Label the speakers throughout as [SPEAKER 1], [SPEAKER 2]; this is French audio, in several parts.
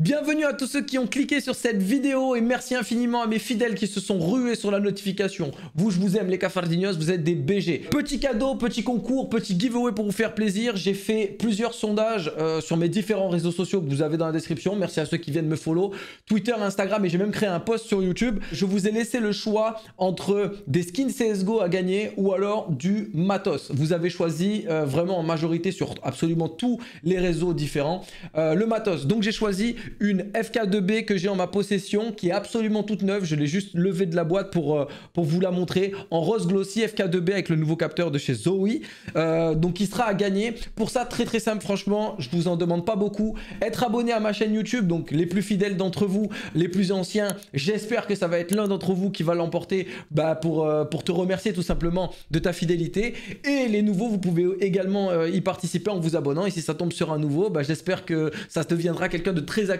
[SPEAKER 1] Bienvenue à tous ceux qui ont cliqué sur cette vidéo et merci infiniment à mes fidèles qui se sont rués sur la notification. Vous, je vous aime les cafardinos, vous êtes des BG. Petit cadeau, petit concours, petit giveaway pour vous faire plaisir. J'ai fait plusieurs sondages euh, sur mes différents réseaux sociaux que vous avez dans la description. Merci à ceux qui viennent me follow. Twitter, Instagram et j'ai même créé un post sur YouTube. Je vous ai laissé le choix entre des skins CSGO à gagner ou alors du matos. Vous avez choisi euh, vraiment en majorité sur absolument tous les réseaux différents euh, le matos. Donc j'ai choisi une FK2B que j'ai en ma possession qui est absolument toute neuve. Je l'ai juste levé de la boîte pour, euh, pour vous la montrer en rose glossy FK2B avec le nouveau capteur de chez Zoe. Euh, donc il sera à gagner. Pour ça, très très simple, franchement, je vous en demande pas beaucoup. Être abonné à ma chaîne YouTube, donc les plus fidèles d'entre vous, les plus anciens, j'espère que ça va être l'un d'entre vous qui va l'emporter bah, pour, euh, pour te remercier tout simplement de ta fidélité. Et les nouveaux, vous pouvez également y participer en vous abonnant. Et si ça tombe sur un nouveau, bah, j'espère que ça deviendra quelqu'un de très actif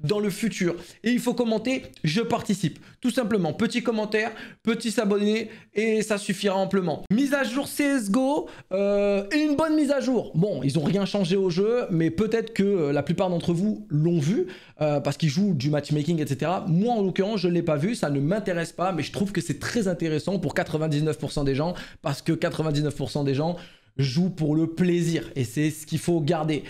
[SPEAKER 1] dans le futur. Et il faut commenter « Je participe ». Tout simplement, petit commentaire, petit s'abonner et ça suffira amplement. Mise à jour CSGO, euh, une bonne mise à jour. Bon, ils ont rien changé au jeu, mais peut-être que euh, la plupart d'entre vous l'ont vu euh, parce qu'ils jouent du matchmaking, etc. Moi, en l'occurrence, je ne l'ai pas vu, ça ne m'intéresse pas, mais je trouve que c'est très intéressant pour 99% des gens parce que 99% des gens Joue pour le plaisir et c'est ce qu'il faut garder.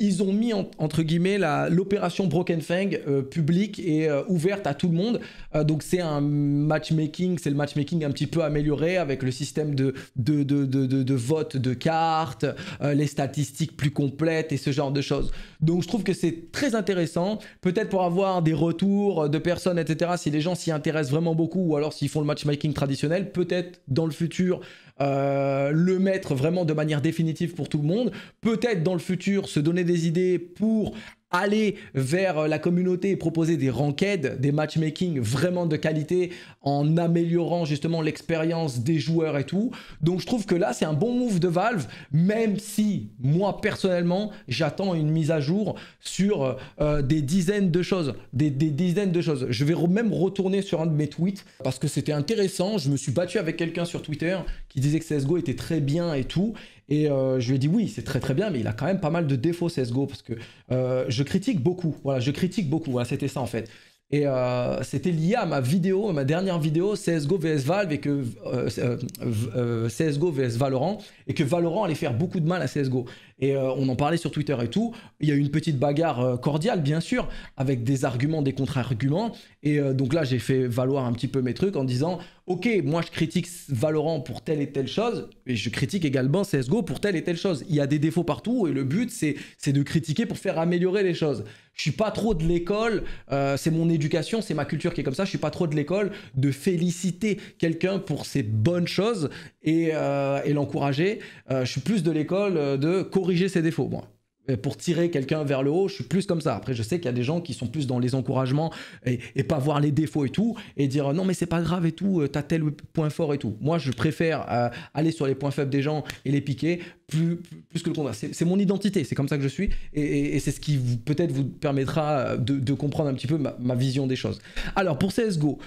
[SPEAKER 1] Ils ont mis entre guillemets l'opération Broken Fang euh, publique et euh, ouverte à tout le monde. Euh, donc c'est un matchmaking, c'est le matchmaking un petit peu amélioré avec le système de, de, de, de, de vote de cartes, les statistiques plus complètes et ce genre de choses. Donc je trouve que c'est très intéressant. Peut-être pour avoir des retours de personnes, etc. Si les gens s'y intéressent vraiment beaucoup ou alors s'ils font le matchmaking traditionnel, peut-être dans le futur euh, le mettre vraiment de manière définitive pour tout le monde. Peut-être dans le futur se donner des idées pour aller vers euh, la communauté et proposer des ranked, des matchmaking vraiment de qualité en améliorant justement l'expérience des joueurs et tout. Donc je trouve que là c'est un bon move de Valve, même si moi personnellement j'attends une mise à jour sur euh, euh, des dizaines de choses, des, des, dizaines de choses. Je vais même retourner sur un de mes tweets parce que c'était intéressant. Je me suis battu avec quelqu'un sur Twitter qui disait que CS:GO était très bien et tout. Et euh, je lui ai dit oui, c'est très très bien, mais il a quand même pas mal de défauts CSGO parce que euh, je critique beaucoup. Voilà, je critique beaucoup. Voilà, hein, c'était ça en fait. Et euh, c'était lié à ma vidéo, ma dernière vidéo CSGO vs Valve et que CSGO vs Valorant et que Valorant allait faire beaucoup de mal à CSGO. Et euh, on en parlait sur Twitter et tout. Il y a eu une petite bagarre euh, cordiale, bien sûr, avec des arguments, des contre-arguments. Et euh, donc là, j'ai fait valoir un petit peu mes trucs en disant Ok, moi je critique Valorant pour telle et telle chose, et je critique également CSGO pour telle et telle chose. Il y a des défauts partout, et le but c'est de critiquer pour faire améliorer les choses. Je suis pas trop de l'école, c'est mon éducation, c'est ma culture qui est comme ça. Je suis pas trop de l'école de féliciter quelqu'un pour ses bonnes choses et l'encourager euh, je suis plus de l'école euh, de corriger ses défauts, euh, pour tirer quelqu'un vers le haut, je suis plus comme ça. Après, je sais qu'il y a des gens qui sont plus dans les encouragements et, pas voir les défauts et tout, et dire non mais c'est pas grave et tout, euh, t'as tel point fort et tout. Moi, je préfère euh, aller sur les points faibles des gens et les piquer plus, plus que le contraire. C'est mon identité, c'est comme ça que je suis, et, c'est ce qui peut-être vous permettra de, comprendre un petit peu ma, vision des choses. Alors pour CSGO,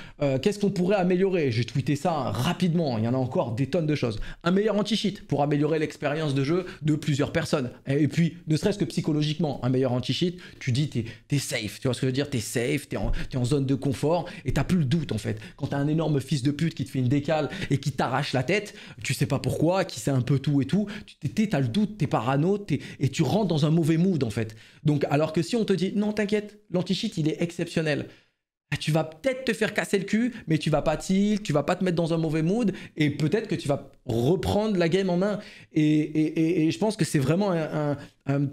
[SPEAKER 1] qu'est-ce qu'on pourrait améliorer J'ai tweeté ça rapidement, il y en a encore des tonnes de choses. Un meilleur anti-cheat pour améliorer l'expérience de jeu de plusieurs personnes, et puis ne serait que psychologiquement, un meilleur anti-cheat, tu dis t'es es safe, tu vois ce que je veux dire, t'es safe, t'es en, en zone de confort et t'as plus le doute en fait. Quand t'as un énorme fils de pute qui te fait une décale et qui t'arrache la tête, tu sais pas pourquoi, qui sait un peu tout et tout, tu t'as le doute, t'es parano et tu rentres dans un mauvais mood en fait. Donc alors que si on te dit non t'inquiète, l'anti-cheat il est exceptionnel. Ah, tu vas peut-être te faire casser le cul, mais tu vas pas tilt, tu vas pas te mettre dans un mauvais mood, et peut-être que tu vas reprendre la game en main. Et, je pense que c'est vraiment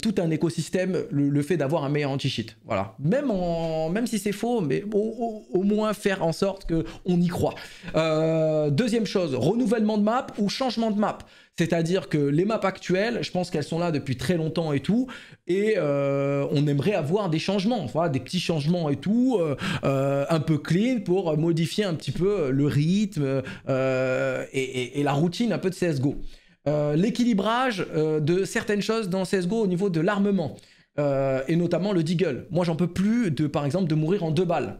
[SPEAKER 1] tout un écosystème, le, fait d'avoir un meilleur anti-cheat. Voilà. Même, si c'est faux, mais au, moins faire en sorte qu'on y croit. Euh, deuxième chose, renouvellement de map ou changement de map. C'est-à-dire que les maps actuelles, je pense qu'elles sont là depuis très longtemps et tout, et euh, on aimerait avoir des changements, des petits changements et tout, euh, euh, un peu clean pour modifier un petit peu le rythme et, la routine un peu de CSGO. L'équilibrage de certaines choses dans CSGO au niveau de l'armement, et notamment le deagle. Moi, j'en peux plus, de, par exemple, de mourir en deux balles.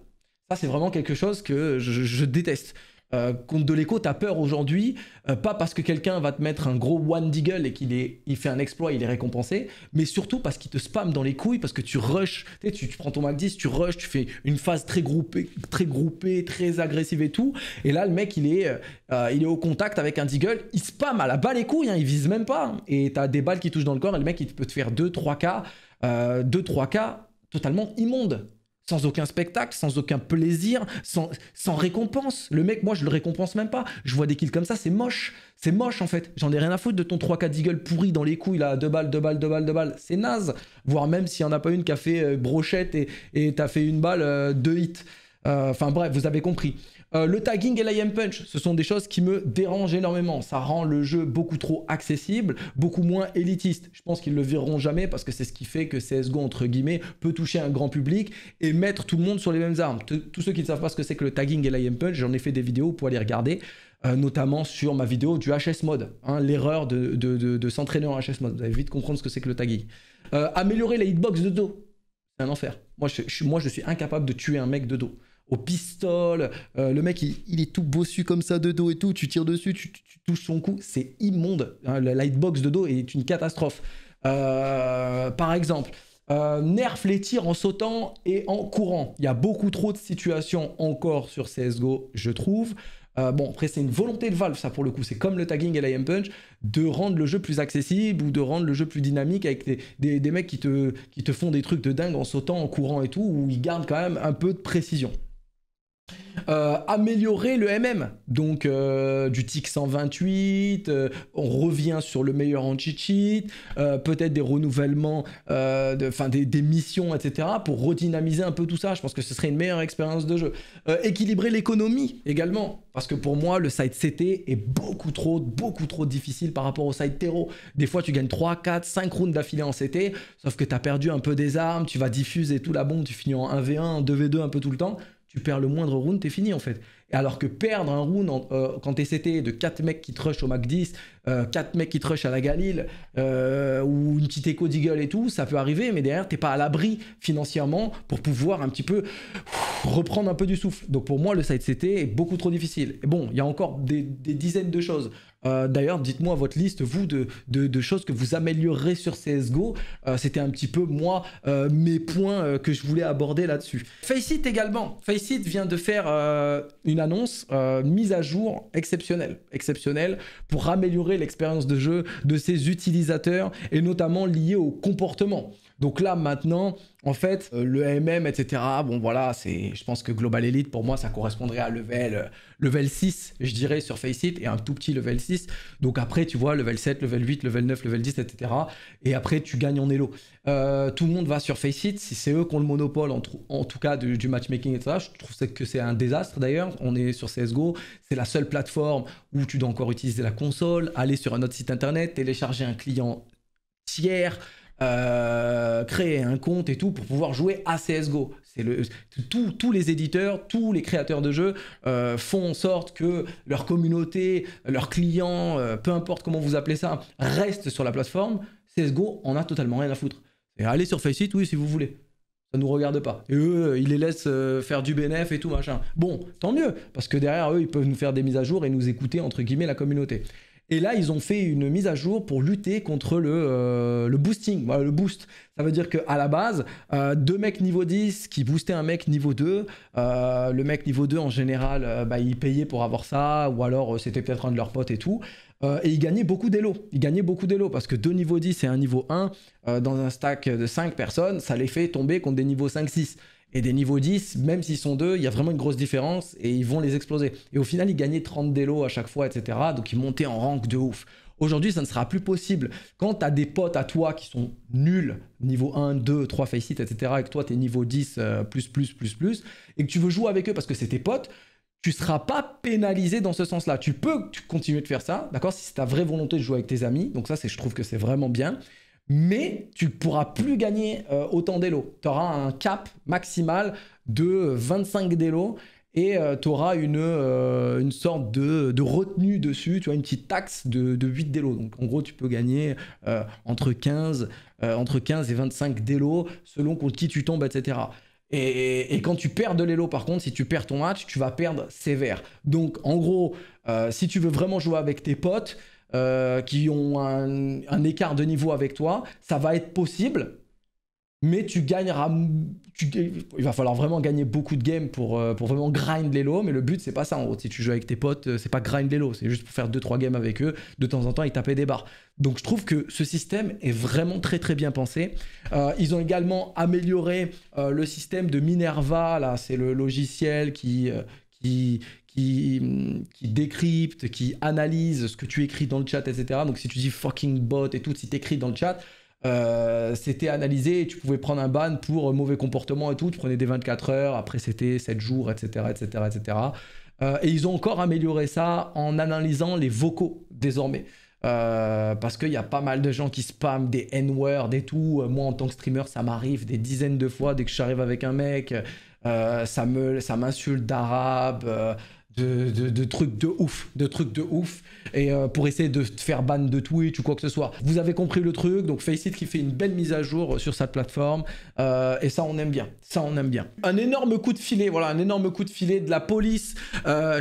[SPEAKER 1] Ça, c'est vraiment quelque chose que je déteste. Euh, Compte de l'écho, t'as peur aujourd'hui, euh, pas parce que quelqu'un va te mettre un gros one deagle et qu'il est, il fait un exploit, il est récompensé, mais surtout parce qu'il te spam dans les couilles, parce que tu rushes, tu, prends ton mal 10, tu rushes, tu fais une phase très groupée, très groupée, très agressive et tout, et là le mec il est, euh, il est au contact avec un deagle, il spam à la balle les couilles, hein, il vise même pas, hein. et t'as des balles qui touchent dans le corps, et le mec il peut te faire 2-3K, 2-3K totalement immonde sans aucun spectacle, sans aucun plaisir, sans, récompense. Le mec, moi, je le récompense même pas. Je vois des kills comme ça, c'est moche. C'est moche, en fait. J'en ai rien à foutre de ton 3-4 deagle pourri dans les couilles, là. Deux balles, deux balles, deux balles, deux balles. C'est naze. Voire même s'il y en a pas une qui a fait euh, brochette et t'as fait une balle, 2 euh, deux hits. Euh, enfin, bref, vous avez compris. Euh, le tagging et l'IM punch, ce sont des choses qui me dérangent énormément. Ça rend le jeu beaucoup trop accessible, beaucoup moins élitiste. Je pense qu'ils le verront jamais parce que c'est ce qui fait que CSGO, entre guillemets, peut toucher un grand public et mettre tout le monde sur les mêmes armes. Tous ceux qui ne savent pas ce que c'est que le tagging et l'IM punch, j'en ai fait des vidéos pour aller regarder. Euh, notamment sur ma vidéo du HS mode, hein, l'erreur de, s'entraîner en HS mode. Vous allez vite comprendre ce que c'est que le tagging. Euh, améliorer les hitbox de dos, c'est un enfer. moi je suis incapable de tuer un mec de dos au pistol euh, le mec, il, est tout bossu comme ça de dos et tout. Tu tires dessus, tu, touches son cou. C'est immonde. Hein, la lightbox de dos est une catastrophe. Euh, par exemple, euh, nerf les tirs en sautant et en courant. Il y a beaucoup trop de situations encore sur CSGO, je trouve. bon, après, c'est une volonté de Valve, ça pour le coup. C'est comme le tagging et l'IM Punch, de rendre le jeu plus accessible ou de rendre le jeu plus dynamique avec des, mecs qui te, qui te font des trucs de dingue en sautant, en courant et tout, où ils gardent quand même un peu de précision. Euh, améliorer le MM. Donc euh, du TIC 128, euh, on revient sur le meilleur anti-cheat, peut-être des renouvellements, de, des, des, missions, etc. pour redynamiser un peu tout ça. Je pense que ce serait une meilleure expérience de jeu. équilibrer l'économie également. Parce que pour moi, le site CT est beaucoup trop, beaucoup trop difficile par rapport au site terreau. Des fois, tu gagnes 3, 4, 5 rounds d'affilée en CT, sauf que tu as perdu un peu des armes, tu vas diffuser tout la bombe, tu finis en 1v1, en 2v2 un peu tout le temps tu perds le moindre round, t'es fini en fait. Alors que perdre un round euh, quand t'es CT de 4 mecs qui te rush au MAC 10, 4 euh, mecs qui te rush à la Galil, euh, ou une petite écho d'Eagle et tout, ça peut arriver, mais derrière t'es pas à l'abri financièrement pour pouvoir un petit peu reprendre un peu du souffle. Donc pour moi, le side CT est beaucoup trop difficile. Et bon, il y a encore des dizaines de choses. Euh, d'ailleurs, dites-moi votre liste, vous, de, choses que vous améliorerez sur CSGO. Euh, c'était un petit peu, moi, euh, mes points que je voulais aborder là-dessus. Faceit également. Faceit vient de faire une annonce, mise à jour exceptionnelle. Exceptionnelle pour améliorer l'expérience de jeu de ses utilisateurs et notamment liée au comportement. Donc là, maintenant, en fait, euh, le MM, etc., bon voilà, c'est, je pense que Global Elite, pour moi, ça correspondrait à level, euh, level 6, je dirais, sur Faceit, et un tout petit level 6. Donc après, tu vois, level 7, level 8, level 9, level 10, etc. Et après, tu gagnes en Elo. Euh, tout le monde va sur Faceit, si c'est eux qui ont le monopole, en, tout cas, du, du, matchmaking, etc. Je trouve que c'est un désastre d'ailleurs. On est sur CSGO, c'est la seule plateforme où tu dois encore utiliser la console, aller sur un autre site internet, télécharger un client tiers, euh, créer un compte et tout pour pouvoir jouer à CSGO. Le, tous les éditeurs, tous les créateurs de jeux euh, font en sorte que leur communauté, leurs clients, euh, peu importe comment vous appelez ça, restent sur la plateforme. CSGO en a totalement rien à foutre. allez sur Faceit, oui, si vous voulez. Ça nous regarde pas. Et eux, ils les laissent faire du bénéf et tout machin. Bon, tant mieux, parce que derrière eux, ils peuvent nous faire des mises à jour et nous écouter, entre guillemets, la communauté. Et là, ils ont fait une mise à jour pour lutter contre le, euh, le boosting, le boost. Ça veut dire qu'à la base, euh, deux mecs niveau 10 qui boostaient un mec niveau 2, euh, le mec niveau 2 en général, bah, il payait pour avoir ça, ou alors c'était peut-être un de leurs potes et tout. et il gagnait beaucoup d'élo. Il gagnait beaucoup d'élo parce que deux niveaux 10 et un niveau 1 dans un stack de 5 personnes, ça les fait tomber contre des niveaux 5-6. Et des niveaux 10, même s'ils sont deux, il y a vraiment une grosse différence et ils vont les exploser. Et au final, ils gagnaient 30 délos à chaque fois, etc. Donc ils montaient en rank de ouf. Aujourd'hui, ça ne sera plus possible. Quand tu as des potes à toi qui sont nuls, niveau 1, 2, 3 face it, etc., et que toi, tu es niveau 10, euh, plus, plus, plus, plus, et que tu veux jouer avec eux parce que c'est tes potes, tu ne seras pas pénalisé dans ce sens-là. Tu peux continuer de faire ça, d'accord, si c'est ta vraie volonté de jouer avec tes amis. Donc ça, je trouve que c'est vraiment bien mais tu pourras plus gagner euh, autant d'élos. Tu auras un cap maximal de 25 d'élos et euh, tu auras euh, une, sorte de, retenue dessus, tu as une petite taxe de, de 8 délos. Donc en gros, tu peux gagner entre, 15, entre 15 et 25 délos selon contre qui tu tombes, etc. Et, quand tu perds de l'élo, par contre, si tu perds ton match, tu vas perdre sévère. Donc, en gros, si tu veux vraiment jouer avec tes potes, euh, qui ont un, écart de niveau avec toi, ça va être possible, mais tu gagneras. il va falloir vraiment gagner beaucoup de games pour, euh, pour vraiment grind les lots, mais le but c'est pas ça en gros. Si tu joues avec tes potes, euh, c'est pas grind les lots, c'est juste pour faire 2-3 games avec eux, de temps en temps et taper des barres. Donc je trouve que ce système est vraiment très très bien pensé. ils ont également amélioré le système de Minerva, là c'est le logiciel qui qui, qui, qui décrypte, qui analyse ce que tu écris dans le chat, etc. Donc si tu dis fucking bot et tout, si tu écris dans le chat, euh, c'était analysé et tu pouvais prendre un ban pour mauvais comportement et tout. Tu prenais des 24 heures, après c'était 7 jours, etc. etc., etc. et ils ont encore amélioré ça en analysant les vocaux désormais. Euh, parce qu'il y a pas mal de gens qui spamment des n words et tout. Euh, moi, en tant que streamer, ça m'arrive des dizaines de fois dès que j'arrive avec un mec euh, ça me ça m'insulte d'arabe euh, de, trucs de ouf, de trucs de ouf, et euh, pour essayer de faire ban de Twitch ou quoi que ce soit. Vous avez compris le truc, donc Faceit qui fait une belle mise à jour sur sa plateforme, et ça on aime bien, ça on aime bien. Un énorme coup de filet, voilà, un énorme coup de filet de la police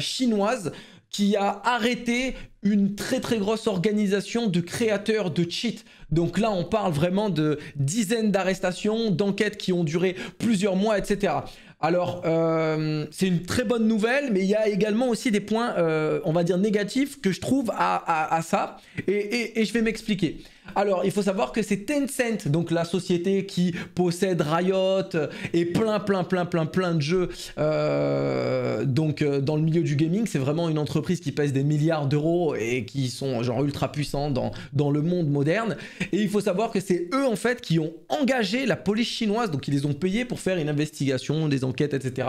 [SPEAKER 1] chinoise qui a arrêté une très très grosse organisation de créateurs de cheat. Donc là on parle vraiment de dizaines d'arrestations, d'enquêtes qui ont duré plusieurs mois, etc. Alors, euh, c'est une très bonne nouvelle, mais il y a également aussi des points, euh, on va dire, négatifs que je trouve à, ça. et je vais m'expliquer. Alors, il faut savoir que c'est Tencent, donc la société qui possède Riot et plein, plein, plein, plein, plein de jeux. Euh, donc, euh, dans le milieu du gaming, c'est vraiment une entreprise qui pèse des milliards d'euros et qui sont genre ultra puissants dans, dans le monde moderne. Et il faut savoir que c'est eux, en fait, qui ont engagé la police chinoise, donc ils les ont payés pour faire une investigation, des enquêtes, etc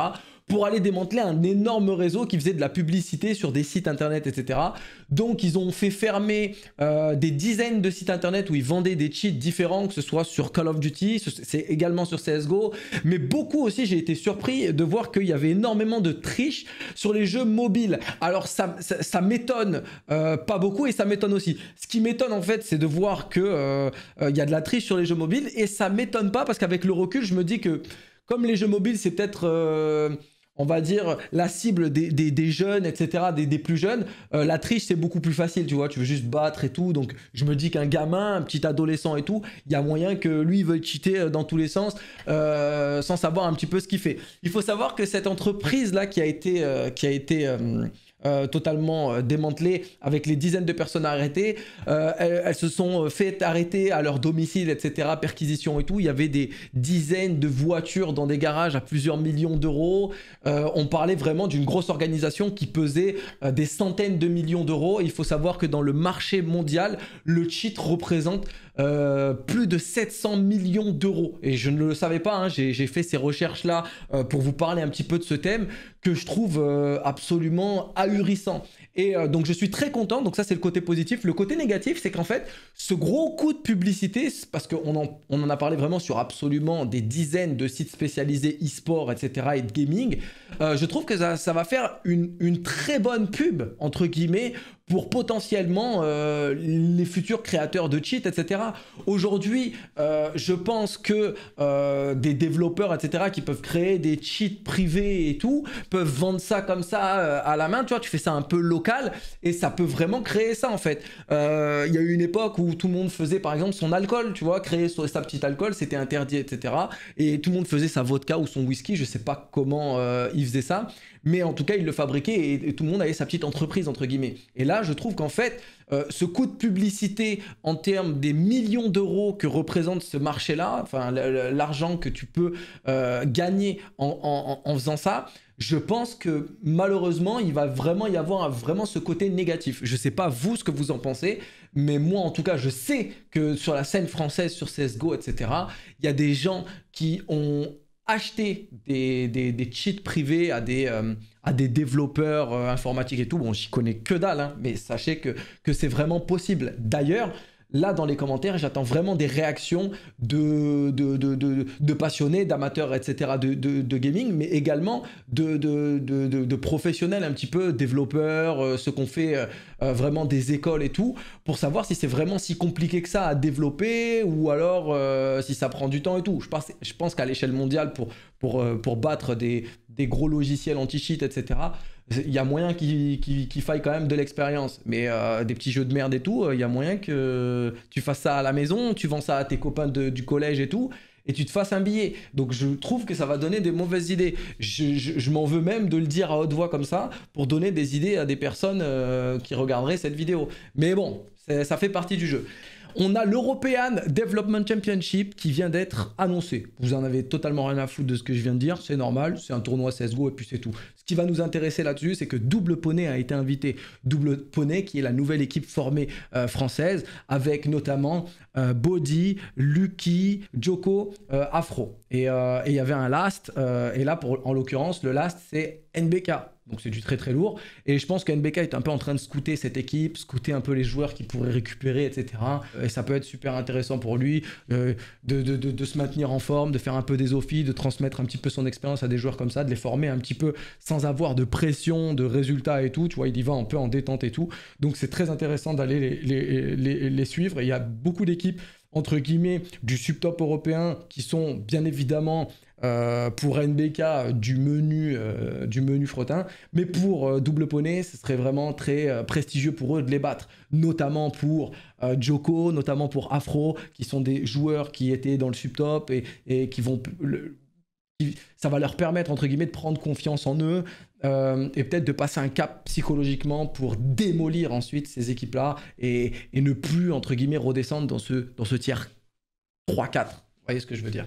[SPEAKER 1] pour aller démanteler un énorme réseau qui faisait de la publicité sur des sites internet, etc. Donc ils ont fait fermer euh, des dizaines de sites internet où ils vendaient des cheats différents, que ce soit sur Call of Duty, c'est également sur CSGO, mais beaucoup aussi j'ai été surpris de voir qu'il y avait énormément de triches sur les jeux mobiles. Alors ça, ça, m'étonne euh, pas beaucoup et ça m'étonne aussi. Ce qui m'étonne en fait c'est de voir que euh, euh y a de la triche sur les jeux mobiles et ça m'étonne pas parce qu'avec le recul je me dis que comme les jeux mobiles c'est peut-être on va dire, la cible des, jeunes, etc., des, plus jeunes, euh, la triche, c'est beaucoup plus facile, tu vois. Tu veux juste battre et tout. Donc, je me dis qu'un gamin, un petit adolescent et tout, il y a moyen que lui, il veuille cheater euh, dans tous les sens euh, sans savoir un petit peu ce qu'il fait. Il faut savoir que cette entreprise-là qui a été, qui a été euh, totalement euh, démantelé, avec les dizaines de personnes arrêtées. Euh, elles, se sont faites arrêter à leur domicile, etc. Perquisition et tout. Il y avait des dizaines de voitures dans des garages à plusieurs millions d'euros. on parlait vraiment d'une grosse organisation qui pesait des centaines de millions d'euros. Il faut savoir que dans le marché mondial, le cheat représente plus de 700 millions d'euros. Et je ne le savais pas, hein. j'ai fait ces recherches-là pour vous parler un petit peu de ce thème que je trouve absolument et euh, donc je suis très content, donc ça c'est le côté positif. Le côté négatif, c'est qu'en fait, ce gros coup de publicité, parce qu'on en, on en a parlé vraiment sur absolument des dizaines de sites spécialisés e-sport, etc. et de gaming, euh, je trouve que ça, va faire une, une, très bonne pub, entre guillemets, pour potentiellement euh, les futurs créateurs de cheats, etc. Aujourd'hui, euh, je pense que euh, des développeurs, etc., qui peuvent créer des cheats privés et tout, peuvent vendre ça comme ça euh, à la main, tu vois, tu fais ça un peu local, et ça peut vraiment créer ça, en fait. Euh, il y a eu une époque où tout le monde faisait, par exemple, son alcool, tu vois, créer sa petite alcool, c'était interdit, etc. Et tout le monde faisait sa vodka ou son whisky, je sais pas comment euh, ils faisaient ça, mais en tout cas, il le fabriquait et, tout le monde avait sa petite entreprise, entre guillemets. Et là, je trouve qu'en fait, euh, ce coût de publicité en termes des millions d'euros que représente ce marché-là, enfin, l'argent que tu peux euh, gagner en, faisant ça, je pense que malheureusement, il va vraiment y avoir vraiment ce côté négatif. Je ne sais pas vous ce que vous en pensez, mais moi en tout cas, je sais que sur la scène française, sur CSGO, etc., il y a des gens qui ont acheter des, cheats privés à des, euh, à des développeurs euh, informatiques et tout. Bon, j'y connais que dalle, hein, mais sachez que, que c'est vraiment possible. D'ailleurs, là dans les commentaires. J'attends vraiment des réactions de, de, passionnés, d'amateurs, etc. De, gaming, mais également de, professionnels un petit peu, développeurs, euh, ceux ce qu'on fait euh, euh, vraiment des écoles et tout, pour savoir si c'est vraiment si compliqué que ça à développer ou alors si ça prend du temps et tout. Je pense, je pense qu'à l'échelle mondiale, pour, pour, pour battre des, des gros logiciels anti-cheat, etc il y a moyen qu'il faille quand même de l'expérience. Mais euh, des petits jeux de merde et tout, euh, il y a moyen que tu fasses ça à la maison, tu vends ça à tes copains du collège et tout, et tu te fasses un billet. Donc je trouve que ça va donner des mauvaises idées. Je, m'en veux même de le dire à haute voix comme ça pour donner des idées à des personnes euh, qui regarderaient cette vidéo. Mais bon, ça fait partie du jeu. On a l'European Development Championship qui vient d'être annoncé. Vous en avez totalement rien à foutre de ce que je viens de dire, c'est normal, c'est un tournoi CSGO et puis c'est tout. Ce qui va nous intéresser là-dessus, c'est que Double Poney a été invité. Double Poney qui est la nouvelle équipe formée euh, française avec notamment euh, Body, Lucky, Joko, euh, Afro. Et il y avait un last, et là pour, en l'occurrence, le last c'est NBK. Donc c'est du très très lourd. Et je pense qu'NBK est un peu en train de scouter cette équipe, scouter un peu les joueurs qu'il pourrait récupérer, etc. Euh, et ça peut être super intéressant pour lui euh, de, se maintenir en forme, de faire un peu des offies, de transmettre un petit peu son expérience à des joueurs comme ça, de les former un petit peu sans avoir de pression, de résultats et tout. Tu vois, il y va un peu en détente et tout. Donc c'est très intéressant d'aller les, suivre. il y a beaucoup d'équipes entre guillemets, du subtop européen, qui sont bien évidemment euh, pour NBK du menu, euh, du menu frottin, mais pour euh, double poney, ce serait vraiment très prestigieux pour eux de les battre, notamment pour Joko, notamment pour Afro, qui sont des joueurs qui étaient dans le subtop et, et qui vont... ça va leur permettre, entre guillemets, de prendre confiance en eux et peut-être de passer un cap psychologiquement pour démolir ensuite ces équipes-là et, ne plus, entre guillemets, redescendre dans ce, dans ce tiers 3-4. Vous voyez ce que je veux dire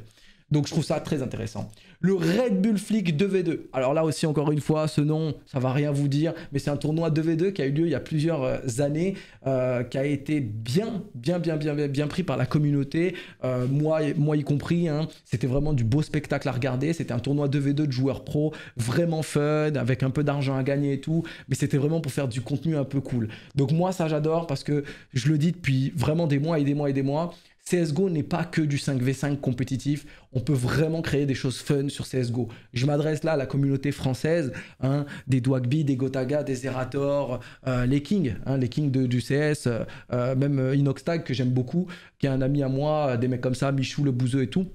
[SPEAKER 1] donc je trouve ça très intéressant. Le Red Bull Flick 2v2. Alors là aussi, encore une fois, ce nom, ça va rien vous dire, mais c'est un tournoi 2v2 qui a eu lieu il y a plusieurs euh, années, euh, qui a été bien, bien, bien, bien, bien pris par la communauté, euh, moi, moi y compris. Hein. c'était vraiment du beau spectacle à regarder. C'était un tournoi 2v2 de joueurs pro, vraiment fun, avec un peu d'argent à gagner et tout, mais c'était vraiment pour faire du contenu un peu cool. Donc moi, ça j'adore parce que je le dis depuis vraiment des mois et des mois et des mois. CSGO n'est pas que du 5v5 compétitif, on peut vraiment créer des choses fun sur CSGO. Je m'adresse là à la communauté française, hein, des Dwagby, des Gotaga, des Zerator, euh, les Kings, hein, les Kings du CS, euh, euh, même Inoxtag que j'aime beaucoup, qui est un ami à moi, des mecs comme ça, Michou le Bouzeux et tout.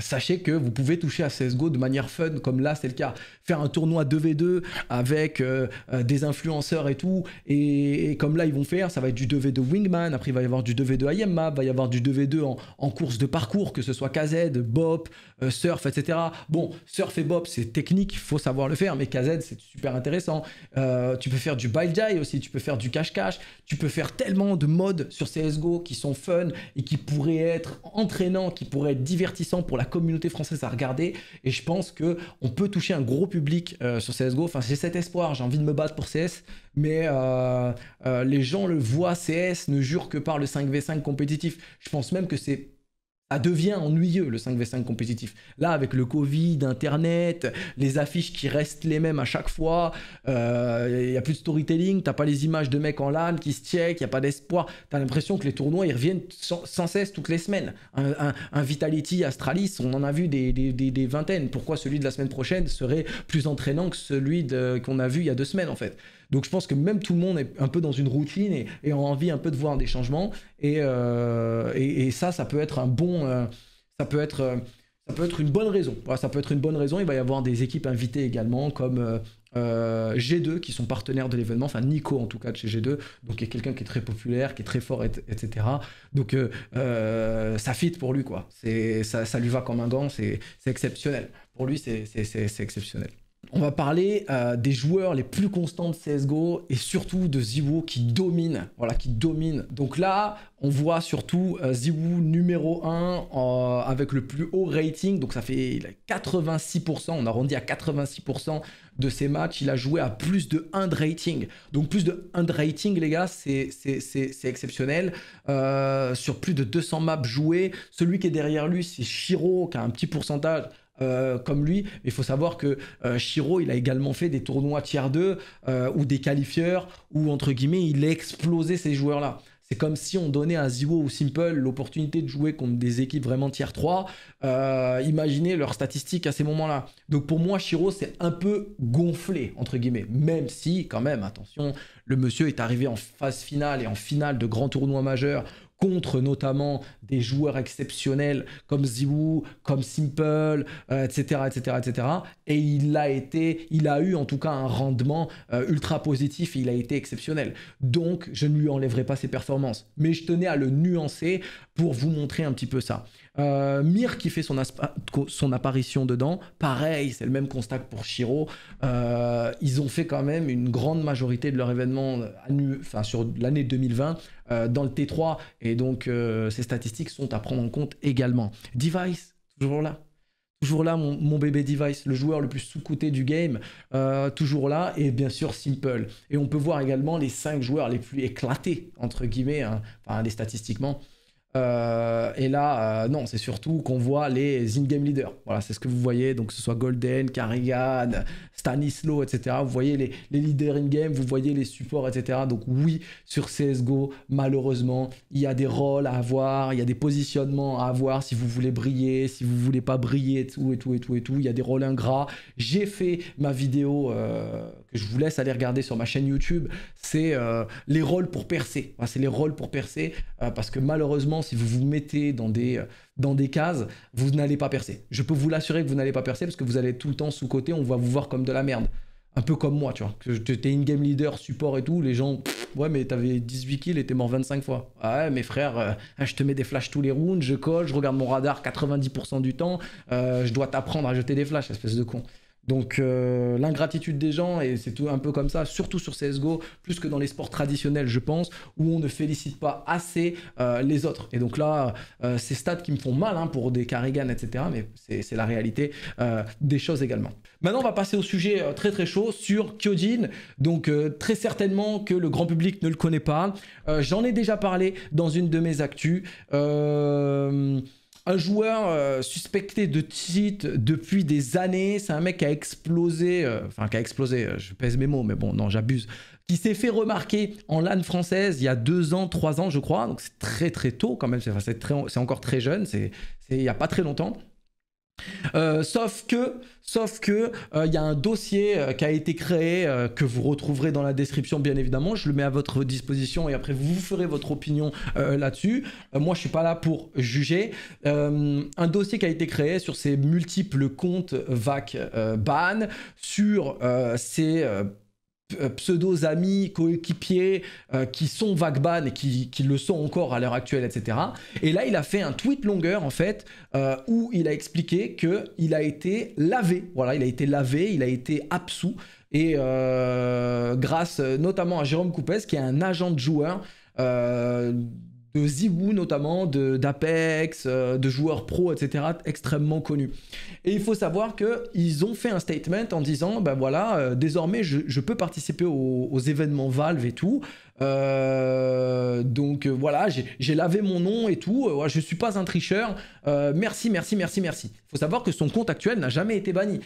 [SPEAKER 1] Sachez que vous pouvez toucher à CSGO de manière fun, comme là c'est le cas. Faire un tournoi 2v2 avec euh, euh, des influenceurs et tout, et, comme là ils vont faire, ça va être du 2v2 Wingman, après il va y avoir du 2v2 IM Map, va y avoir du 2v2 en, course de parcours, que ce soit KZ, Bop, euh, Surf, etc. Bon, Surf et Bop c'est technique, il faut savoir le faire, mais KZ c'est super intéressant. tu peux faire du Baljai aussi, tu peux faire du cache-cache, tu peux faire tellement de modes sur CSGO qui sont fun et qui pourraient être entraînants, qui pourraient être divertissants pour la la communauté française à regarder. Et je pense que on peut toucher un gros public euh, sur CSGO. Enfin, j'ai cet espoir, j'ai envie de me battre pour CS, mais euh, euh, les gens le voient, CS ne jure que par le 5v5 compétitif. Je pense même que c'est ah, devient ennuyeux le 5v5 compétitif. Là, avec le Covid, Internet, les affiches qui restent les mêmes à chaque fois, il euh, n'y a plus de storytelling, t'as pas les images de mecs en LAN qui se check, il n'y a pas d'espoir. T'as l'impression que les tournois, ils reviennent sans, cesse toutes les semaines. Un, Vitality Astralis, on en a vu des, des, des, des, vingtaines. Pourquoi celui de la semaine prochaine serait plus entraînant que celui qu'on a vu il y a deux semaines, en fait donc je pense que même tout le monde est un peu dans une routine et, a envie un peu de voir des changements. Et, euh, et, ça, ça peut être un bon, euh, ça peut être, euh, ça peut être une bonne raison. ça peut être une bonne raison. Il va y avoir des équipes invitées également, comme G2 qui sont partenaires de l'événement. Enfin Nico en tout cas de chez G2, donc il y a quelqu'un qui est très populaire, qui est très fort, etc. Donc ça fit pour lui quoi. ça, ça lui va comme un gant. C'est exceptionnel. Pour lui, c'est exceptionnel. On va parler euh, des joueurs les plus constants de CSGO et surtout de Ziwo qui domine. Voilà, qui domine. Donc là, on voit surtout euh, Ziwo numéro 1 euh, avec le plus haut rating. Donc ça fait 86%. On arrondit à 86% de ses matchs. Il a joué à plus de 1 de rating. Donc plus de 1 de rating, les gars, c'est exceptionnel. sur plus de 200 maps jouées. Celui qui est derrière lui, c'est Shiro qui a un petit pourcentage euh, comme lui. Il faut savoir que euh, Shiro, il a également fait des tournois tiers 2 euh, ou des qualifieurs où, entre guillemets, il a explosé ces joueurs-là. C'est comme si on donnait à Ziwo ou Simple l'opportunité de jouer contre des équipes vraiment tiers 3. imaginez leurs statistiques à ces moments-là. Donc pour moi, Shiro, c'est un peu gonflé, entre guillemets. Même si, quand même, attention, le monsieur est arrivé en phase finale et en finale de grands tournois majeurs contre notamment des joueurs exceptionnels comme Ziwoo, comme Simple, etc., etc., etc. Et il a été, il a eu en tout cas un rendement euh, ultra positif. Il a été exceptionnel. Donc, je ne lui enlèverai pas ses performances, mais je tenais à le nuancer pour vous montrer un petit peu ça. Euh, Mir qui fait son, apparition dedans, pareil, c'est le même constat pour Shiro. Euh, ils ont fait quand même une grande majorité de leur événement sur l'année 2020 euh, dans le T3, et donc euh, ces statistiques sont à prendre en compte également. Device, toujours là. Toujours là, mon, bébé Device, le joueur le plus sous-coté du game, toujours là, et bien sûr Simple. Et on peut voir également les cinq joueurs les plus éclatés, entre guillemets, hein, des enfin, statistiquement, euh, et là, euh, non, c'est surtout qu'on voit les in-game leaders. Voilà, c'est ce que vous voyez. Donc, que ce soit Golden, Karigan, Stanislaw etc. Vous voyez les, leaders in-game, vous voyez les supports, etc. Donc, oui, sur CSGO, malheureusement, il y a des rôles à avoir, il y a des positionnements à avoir si vous voulez briller, si vous voulez pas briller, et tout, et tout, et tout, et tout. Il y a des rôles ingrats. J'ai fait ma vidéo. Euh, je vous laisse aller regarder sur ma chaîne YouTube, c'est euh, les rôles pour percer. c'est les rôles pour percer euh, parce que malheureusement, si vous vous mettez dans des, euh, dans des cases, vous n'allez pas percer. Je peux vous l'assurer que vous n'allez pas percer parce que vous allez tout le temps sous côté, on va vous voir comme de la merde. Un peu comme moi, tu vois. T'es une game leader, support et tout, les gens, ouais, mais t'avais 18 kills et t'es mort 25 fois. ouais, mes frères, ah, je te mets des flashs tous les rounds, je colle, je regarde mon radar 90% du temps, je dois t'apprendre à jeter des flashs, espèce de con. Donc euh, l'ingratitude des gens, et c'est tout un peu comme ça, surtout sur CSGO, plus que dans les sports traditionnels, je pense, où on ne félicite pas assez euh, les autres. Et donc là, euh, ces stats qui me font mal hein, pour des carrigans, etc., mais c'est la réalité des choses également. Maintenant, on va passer au sujet très très chaud sur Kyojin. Donc très certainement que le grand public ne le connaît pas. J'en ai déjà parlé dans une de mes actus un joueur euh, suspecté de titre depuis des années. C'est un mec qui a explosé, euh, enfin qui a explosé, euh, je pèse mes mots, mais bon, non, j'abuse. Qui s'est fait remarquer en LAN française il y a deux ans, trois ans, je crois. Donc c'est très très tôt quand même. C'est encore très jeune, c'est il n'y a pas très longtemps. Euh, sauf que, sauf que, euh, il y a un dossier euh, qui a été créé que vous retrouverez dans la description, bien évidemment. Je le mets à votre disposition et après vous ferez votre opinion là-dessus. moi, je suis pas là pour juger. un dossier qui a été créé sur ces multiples comptes VAC ban, sur ces euh, pseudo-amis, coéquipiers euh, qui sont vagban et qui, le sont encore à l'heure actuelle, etc. Et là, il a fait un tweet longueur, en fait, euh, où il a expliqué qu'il a été lavé. Voilà, il a été lavé, il a été absous. Et grâce notamment à Jérôme Coupès, qui est un agent de joueur de Zibou notamment, d'Apex, euh, de, joueurs pro, etc., extrêmement connus. Et il faut savoir qu'ils ont fait un statement en disant, ben voilà, euh, désormais je, je, peux participer aux, événements Valve et tout. Euh, donc voilà, j'ai lavé mon nom et tout, je suis pas un tricheur, merci, merci, merci, merci. Il faut savoir que son compte actuel n'a jamais été banni.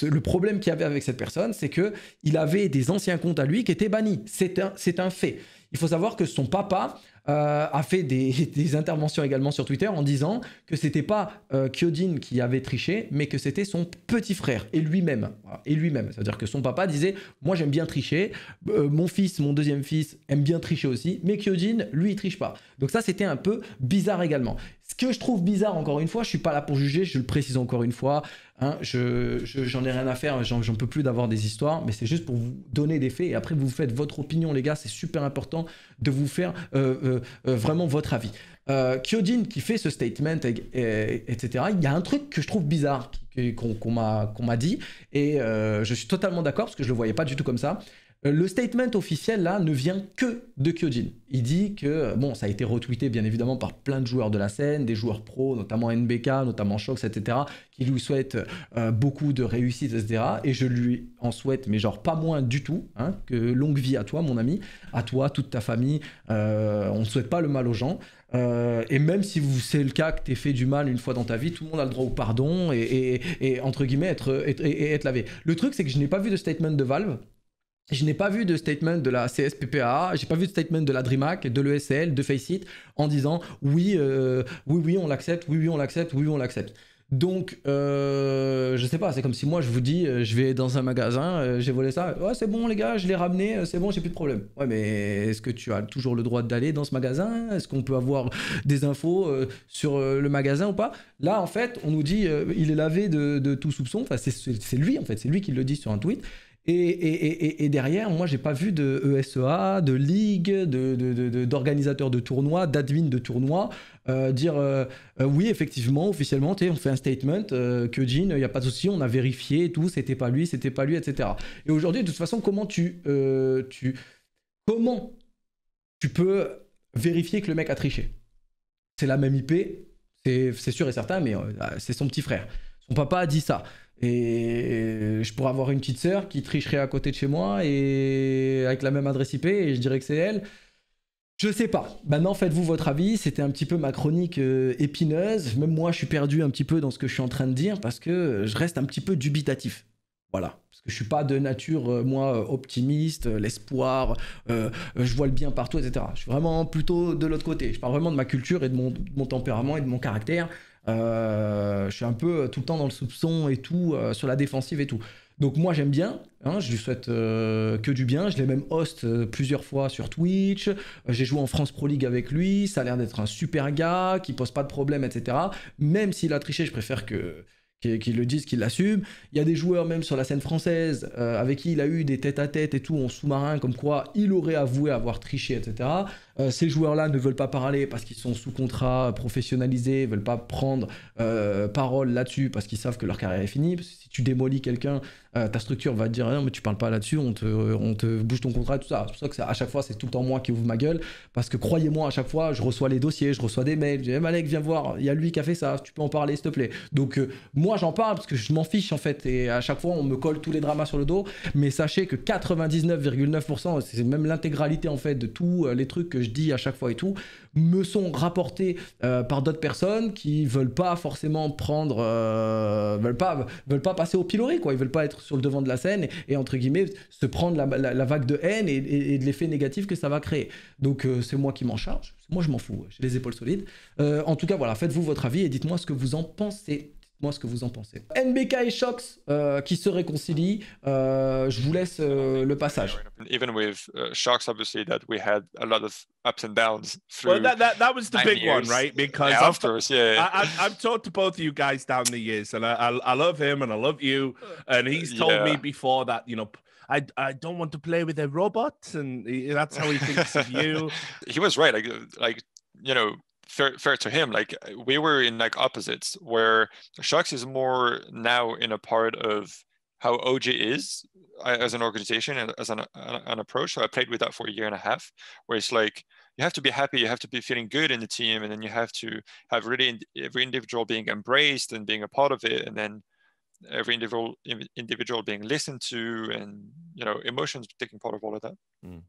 [SPEAKER 1] le problème qu'il y avait avec cette personne, c'est que il avait des anciens comptes à lui qui étaient bannis. C'est un, un fait. Il faut savoir que son papa euh, a fait des, interventions également sur Twitter en disant que c'était pas euh, qui avait triché, mais que c'était son petit frère et lui-même. et lui-même, c'est-à-dire que son papa disait moi j'aime bien tricher, euh, mon fils, mon deuxième fils aime bien tricher aussi, mais Kyojin lui il triche pas. Donc ça c'était un peu bizarre également. Ce que je trouve bizarre encore une fois, je suis pas là pour juger, je le précise encore une fois, hein, je j'en ai rien à faire, j'en peux plus d'avoir des histoires, mais c'est juste pour vous donner des faits et après vous faites votre opinion les gars, c'est super important de vous faire euh, euh, euh, vraiment votre avis. Euh, Kyodine qui fait ce statement, etc., il y a un truc que je trouve bizarre qu'on m'a dit, et je suis totalement d'accord parce que je le voyais pas du tout comme ça, euh, le statement officiel là ne vient que de Kyojin. Il dit que, bon, ça a été retweeté bien évidemment par plein de joueurs de la scène, des joueurs pros, notamment NBK, notamment Shox, etc., qui lui souhaitent euh, beaucoup de réussite, etc. Et je lui en souhaite, mais genre pas moins du tout, hein, que longue vie à toi, mon ami, à toi, toute ta famille. Euh, on ne souhaite pas le mal aux gens. et même si c'est le cas que t'es fait du mal une fois dans ta vie, tout le monde a le droit au pardon et, entre guillemets être lavé. Le truc, c'est que je n'ai pas vu de statement de Valve je n'ai pas vu de statement de la CSPPA, j'ai pas vu de statement de la Dreamhack, de l'ESL, de Faceit en disant oui, euh, oui, oui, on l'accepte, oui, oui, on l'accepte, oui, on l'accepte. Donc, euh, je sais pas, c'est comme si moi je vous dis, euh, je vais dans un magasin, euh, j'ai volé ça, c'est bon les gars, je l'ai ramené, c'est bon, j'ai plus de problème. Ouais, mais est-ce que tu as toujours le droit d'aller dans ce magasin Est-ce qu'on peut avoir des infos sur le magasin ou pas Là, en fait, on nous dit, il est lavé de, de tout soupçon, enfin, c'est lui en fait, c'est lui qui le dit sur un tweet, et, derrière, moi, j'ai pas vu de ESEA, de ligue, d'organisateurs de, de, tournois, d'admin de tournois, euh, dire euh, euh, oui, effectivement, officiellement, on fait un statement que Jean, il n'y a pas de souci, on a vérifié tout, c'était pas lui, c'était pas lui, etc. Et aujourd'hui, de toute façon, comment tu, tu, comment tu peux vérifier que le mec a triché C'est la même IP, c'est sûr et certain, mais c'est son petit frère. Son papa a dit ça. Et je pourrais avoir une petite sœur qui tricherait à côté de chez moi et avec la même adresse IP et je dirais que c'est elle. Je sais pas. Maintenant, faites-vous votre avis. C'était un petit peu ma chronique euh, épineuse. Même moi, je suis perdu un petit peu dans ce que je suis en train de dire parce que je reste un petit peu dubitatif. Voilà. Parce que je suis pas de nature, euh, moi, euh, optimiste, l'espoir, je vois le bien partout, etc. Je suis vraiment plutôt de l'autre côté. Je parle vraiment de ma culture et de mon tempérament et de mon caractère. Euh, je suis un peu euh, tout le temps dans le soupçon et tout, euh, sur la défensive et tout. Donc moi j'aime bien, hein, je lui souhaite que du bien, je l'ai même host plusieurs fois sur Twitch, j'ai joué en France Pro League avec lui, ça a l'air d'être un super gars, qui pose pas de problème, etc. Même s'il a triché, je préfère que le dise qu'il l'assume Il y a des joueurs même sur la scène française avec qui il a eu des tête à -tête et tout en sous-marin, comme quoi il aurait avoué avoir triché, etc. Euh, ces joueurs-là ne veulent pas parler parce qu'ils sont sous contrat, professionnalisés, veulent pas prendre euh, parole là-dessus parce qu'ils savent que leur carrière est finie. Parce que si tu démolis quelqu'un, euh, ta structure va te dire non mais tu parles pas là-dessus, on te, te bouge ton contrat, tout ça. C'est pour ça que à chaque fois c'est tout le temps moi qui ouvre ma gueule parce que croyez-moi à chaque fois je reçois les dossiers, je reçois des mails, je dis eh, viens voir, il y a lui qui a fait ça, tu peux en parler s'il te plaît. Donc moi j'en parle parce que je m'en fiche en fait et à chaque fois on me colle tous les dramas sur le dos, mais sachez que 99,9% c'est même l'intégralité en fait de tous les trucs que je dis à chaque fois et tout, me sont rapportés euh, par d'autres personnes qui veulent pas forcément prendre, euh, veulent pas, veulent pas passer au pilori quoi. Ils veulent pas être sur le devant de la scène et, entre guillemets se prendre la, vague de haine et, de l'effet négatif que ça va créer. Donc euh, c'est moi qui m'en charge. Moi je m'en fous. J'ai les épaules solides. en tout cas voilà, faites-vous votre avis et dites-moi ce que vous en pensez. Dites-moi ce que vous en pensez. NBK et Shox euh, qui se réconcilient. Euh, je vous laisse euh, le passage.
[SPEAKER 2] Even with uh, Shox, obviously, that we had a lot of ups and downs. Through well, that, that, that was the big years. one, right? Because yeah, of course, yeah. I, have talked to both of you guys down the years, and I, I, I love him and I love you. And he's told yeah. me before that, you know, I, I don't want to play with a robot, and he, that's how he thinks of you. He was right. Like, like you know, fair, fair to him, like uh, we were in like opposites, where Shucks is more now in a part of how OJ is uh, as an organization and as an, an, approach. So I played with that for a year and a half, where it's like you have to be happy, you have to be feeling good in the team, and then you have to have really every individual being embraced and being a part of it, and then every individual individual being listened to, and you know emotions taking part of all of that. Mm.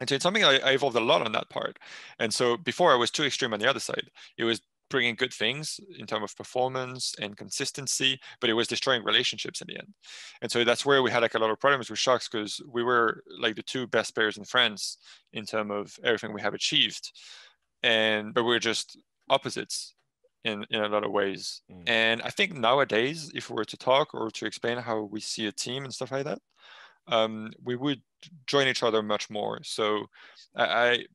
[SPEAKER 2] And so it's something I, I evolved a lot on that part. And so before I was too extreme on the other side. It was bringing good things in terms of performance and consistency, but it was destroying relationships in the end. And so that's where we had like a lot of problems with Sharks because we were like the two best players in France in terms of everything we have achieved. And but we we're just opposites in, in a lot of ways. Mm. And I think nowadays, if we were to talk or to explain how we see a team and stuff like that, um, we would join each other much more. So I, I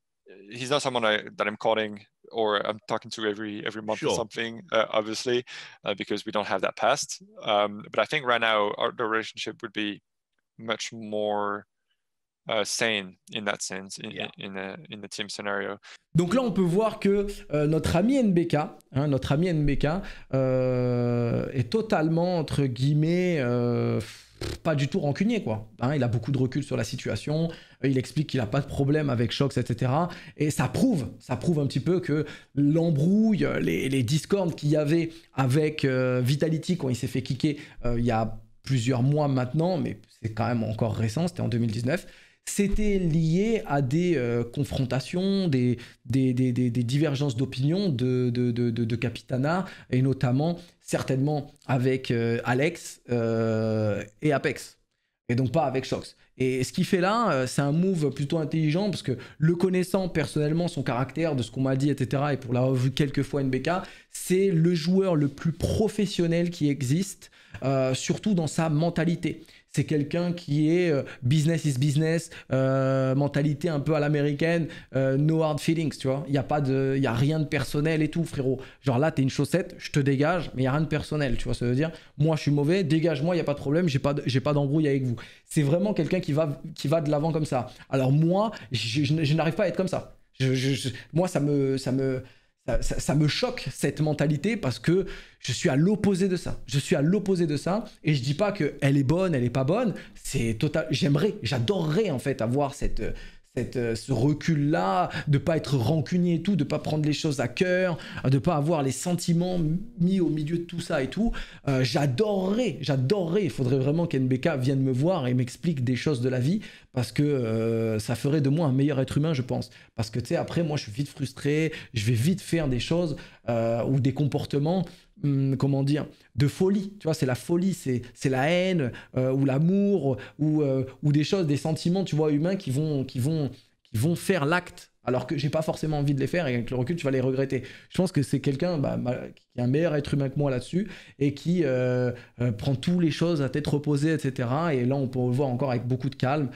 [SPEAKER 2] he's not someone I, that I'm calling or I'm talking to every every month sure. or something, uh, obviously, uh, because we don't have that past. Um, but I think right now our the relationship would be much more Uh, sane in that sense in, yeah. in, a, in the team scenario.
[SPEAKER 1] Donc là, on peut voir que euh, notre ami NBK, hein, notre ami NBK euh, est totalement entre guillemets. Euh, pas du tout rancunier, quoi. Hein, il a beaucoup de recul sur la situation, euh, il explique qu'il n'a pas de problème avec Shox, etc. Et ça prouve, ça prouve un petit peu que l'embrouille, les, les discordes qu'il y avait avec euh, Vitality quand il s'est fait kicker euh, il y a plusieurs mois maintenant, mais c'est quand même encore récent, c'était en 2019, c'était lié à des euh, confrontations, des, divergences d'opinion de, Capitana, et notamment certainement avec euh, Alex euh, et Apex, et donc pas avec Shox. Et ce qu'il fait là, c'est un move plutôt intelligent parce que le connaissant personnellement, son caractère, de ce qu'on m'a dit, etc., et pour l'avoir vu quelques fois NBK, c'est le joueur le plus professionnel qui existe, surtout dans sa mentalité. C'est quelqu'un qui est euh, business is business, euh, mentalité un peu à l'américaine, euh, no hard feelings, tu vois. Il n'y a, pas de, y a rien de personnel et tout, frérot. Genre là, t'es une chaussette, je te dégage, mais il n'y a rien de personnel, tu vois. Ça veut dire, moi, je suis mauvais, dégage-moi, il n'y a pas de problème, j'ai pas, pas d'embrouille avec vous. C'est vraiment quelqu'un qui va, qui va de l'avant comme ça. Alors moi, je, n'arrive pas à être comme ça. moi, ça me, ça me, ça, me choque cette mentalité parce que je suis à l'opposé de ça. Je suis à l'opposé de ça et je dis pas qu'elle est bonne, elle est pas bonne. C'est total. J'aimerais, j'adorerais en fait avoir cette euh, euh, ce recul-là, de pas être rancunier et tout, de ne pas prendre les choses à cœur, euh, de pas avoir les sentiments mis au milieu de tout ça et tout. Euh, j'adorerais, j'adorerais. Il faudrait vraiment qu'Enbeka vienne me voir et m'explique des choses de la vie parce que ça ferait de moi un meilleur être humain, je pense. Parce que tu sais, après, moi, je suis vite frustré, je vais vite faire des choses ou des comportements Hum, comment dire, de folie. Tu vois, c'est la folie, c'est, la haine euh, ou l'amour ou, euh, ou des choses, des sentiments, tu vois, humains qui vont, qui vont, qui vont faire l'acte alors que j'ai pas forcément envie de les faire et avec le recul tu vas les regretter. Je pense que c'est quelqu'un bah, qui est un meilleur être humain que moi là-dessus et qui euh, prend toutes les choses à tête reposée, etc. Et là on peut le voir encore avec beaucoup de calme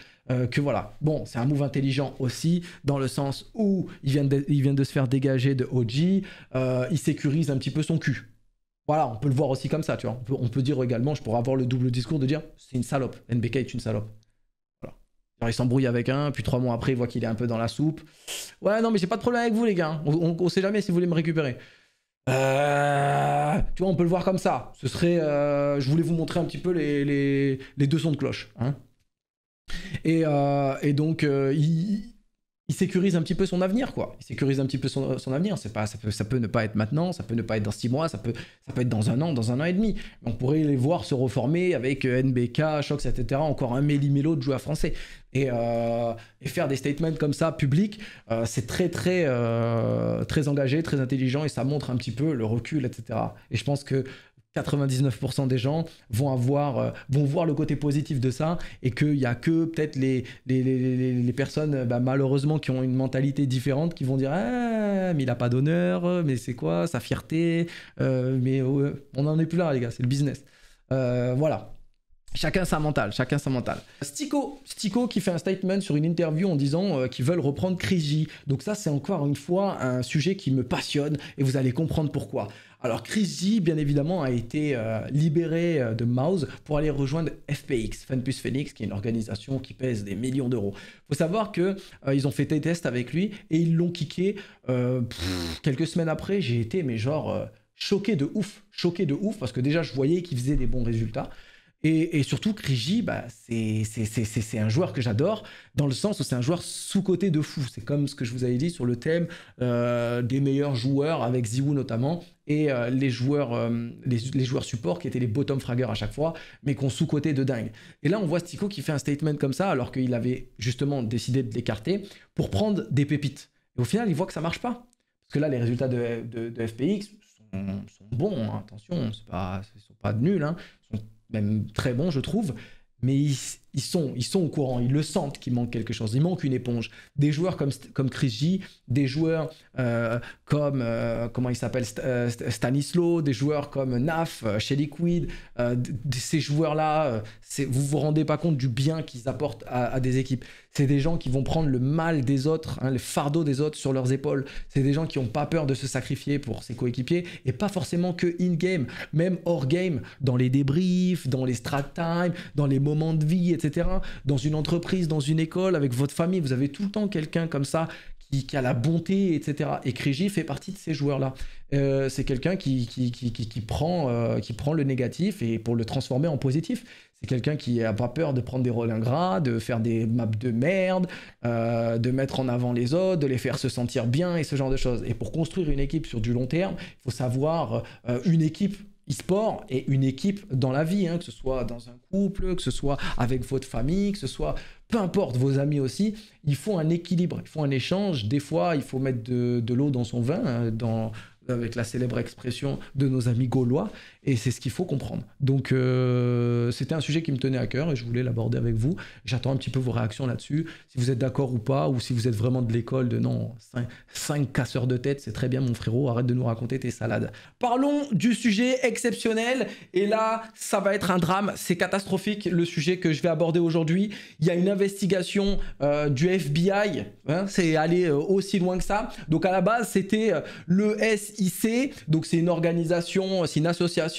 [SPEAKER 1] que voilà. Bon, c'est un move intelligent aussi dans le sens où il vient il vient de se faire dégager de OG, il sécurise un petit peu son cul. Voilà, on peut le voir aussi comme ça, tu vois. On peut, dire également, je pourrais avoir le double discours de dire c'est une salope, NBK est une salope. Voilà. Alors, il s'embrouille avec un, puis trois mois après, il voit qu'il est un peu dans la soupe. Ouais, non, mais j'ai pas de problème avec vous, les gars. Hein. On, sait jamais si vous voulez me récupérer. Euh, tu vois, on peut le voir comme ça. Ce serait. Euh, je voulais vous montrer un petit peu les, les, deux sons de cloche. Hein. Et, euh, et, donc, il il sécurise un petit peu son avenir, quoi. Il sécurise un petit peu euh, son, avenir. C'est pas, ça peut, ça peut ne pas être maintenant, ça peut ne pas être dans six mois, ça peut, ça peut être dans un an, dans un an et demi. On pourrait les voir se reformer avec euh, NBK, Shox, etc. Encore un méli-mélo de joueurs français. Euh, et, faire des statements comme ça, public, c'est très, très, très engagé, très intelligent et ça montre un petit peu le recul, etc. Et je pense que 99% des gens vont avoir euh, vont voir le côté positif de ça et qu'il n'y a que peut-être les les, personnes euh, bah, malheureusement qui ont une mentalité différente qui vont dire «Ah, mais il a pas d'honneur euh, mais c'est quoi sa fierté mais on n'en est plus là les gars c'est le business voilà Chacun sa mental, chacun sa mental. Stico, Stico qui fait un statement sur une interview en disant qu'ils veulent reprendre crisi Donc ça c'est encore une fois un sujet qui me passionne et vous allez comprendre pourquoi. Alors Chris G, bien évidemment, a été euh, libéré euh, de Mouse pour aller rejoindre FPX, Fanpus Phoenix, qui est une organisation qui pèse des millions d'euros. Il Faut savoir que euh, ils ont fait des tests avec lui et ils l'ont kické quelques semaines après. J'ai été, mais genre choqué de ouf, choqué de ouf, parce que déjà je voyais qu'il faisait des bons résultats. Et, surtout, Krigi, bah, c'est un joueur que j'adore, dans le sens où c'est un joueur sous-côté de fou. C'est comme ce que je vous avais dit sur le thème euh, des meilleurs joueurs, avec Ziwu notamment, et euh, les, joueurs, euh, les, joueurs support qui étaient les bottom fraggers à chaque fois, mais ont sous-côté de dingue. Et là, on voit Stiko qui fait un statement comme ça, alors qu'il avait justement décidé de l'écarter pour prendre des pépites. Et au final, il voit que ça marche pas. Parce que là, les résultats de, FPX sont, bons, hein. attention, ce ne sont pas de nuls, hein. sont même très bon, je trouve, mais il, ils sont, ils sont au courant, ils le sentent qu'il manque quelque chose, il manque une éponge. Des joueurs comme, comme Chris G, des joueurs euh, comme, euh, comment il s'appelle, euh, des joueurs comme Naf, chez euh, Liquid, ces joueurs-là, vous vous rendez pas compte du bien qu'ils apportent à, des équipes. C'est des gens qui vont prendre le mal des autres, hein, le fardeau des autres sur leurs épaules. C'est des gens qui n'ont pas peur de se sacrifier pour ses coéquipiers, et pas forcément que in-game, même hors-game, dans les débriefs, dans les strat time, dans les moments de vie, dans une entreprise, dans une école, avec votre famille, vous avez tout le temps quelqu'un comme ça qui, a la bonté, etc. Et Krigi fait partie de ces joueurs-là. Euh, c'est quelqu'un euh, qui, prend, le négatif et pour le transformer en positif. C'est quelqu'un qui n'a pas peur de prendre des rôles ingrats, de faire des maps de merde, euh, de mettre en avant les autres, de les faire se sentir bien et ce genre de choses. Et pour construire une équipe sur du long terme, il faut savoir une équipe e-sport est une équipe dans la vie, hein, que ce soit dans un couple, que ce soit avec votre famille, que ce soit peu importe, vos amis aussi, il faut un équilibre, il faut un échange. Des fois, il faut mettre de, l'eau dans son vin, hein, avec la célèbre expression de nos amis gaulois. Et c'est ce qu'il faut comprendre. Donc euh, c'était un sujet qui me tenait à cœur et je voulais l'aborder avec vous. J'attends un petit peu vos réactions là-dessus. Si vous êtes d'accord ou pas, ou si vous êtes vraiment de l'école de non, 5, casseurs de tête, c'est très bien mon frérot, arrête de nous raconter tes salades. Parlons du sujet exceptionnel. Et là, ça va être un drame. C'est catastrophique le sujet que je vais aborder aujourd'hui. Il y a une investigation euh, du FBI. Hein, c'est aller euh, aussi loin que ça. Donc à la base, c'était le SIC. Donc c'est une organisation, c'est une association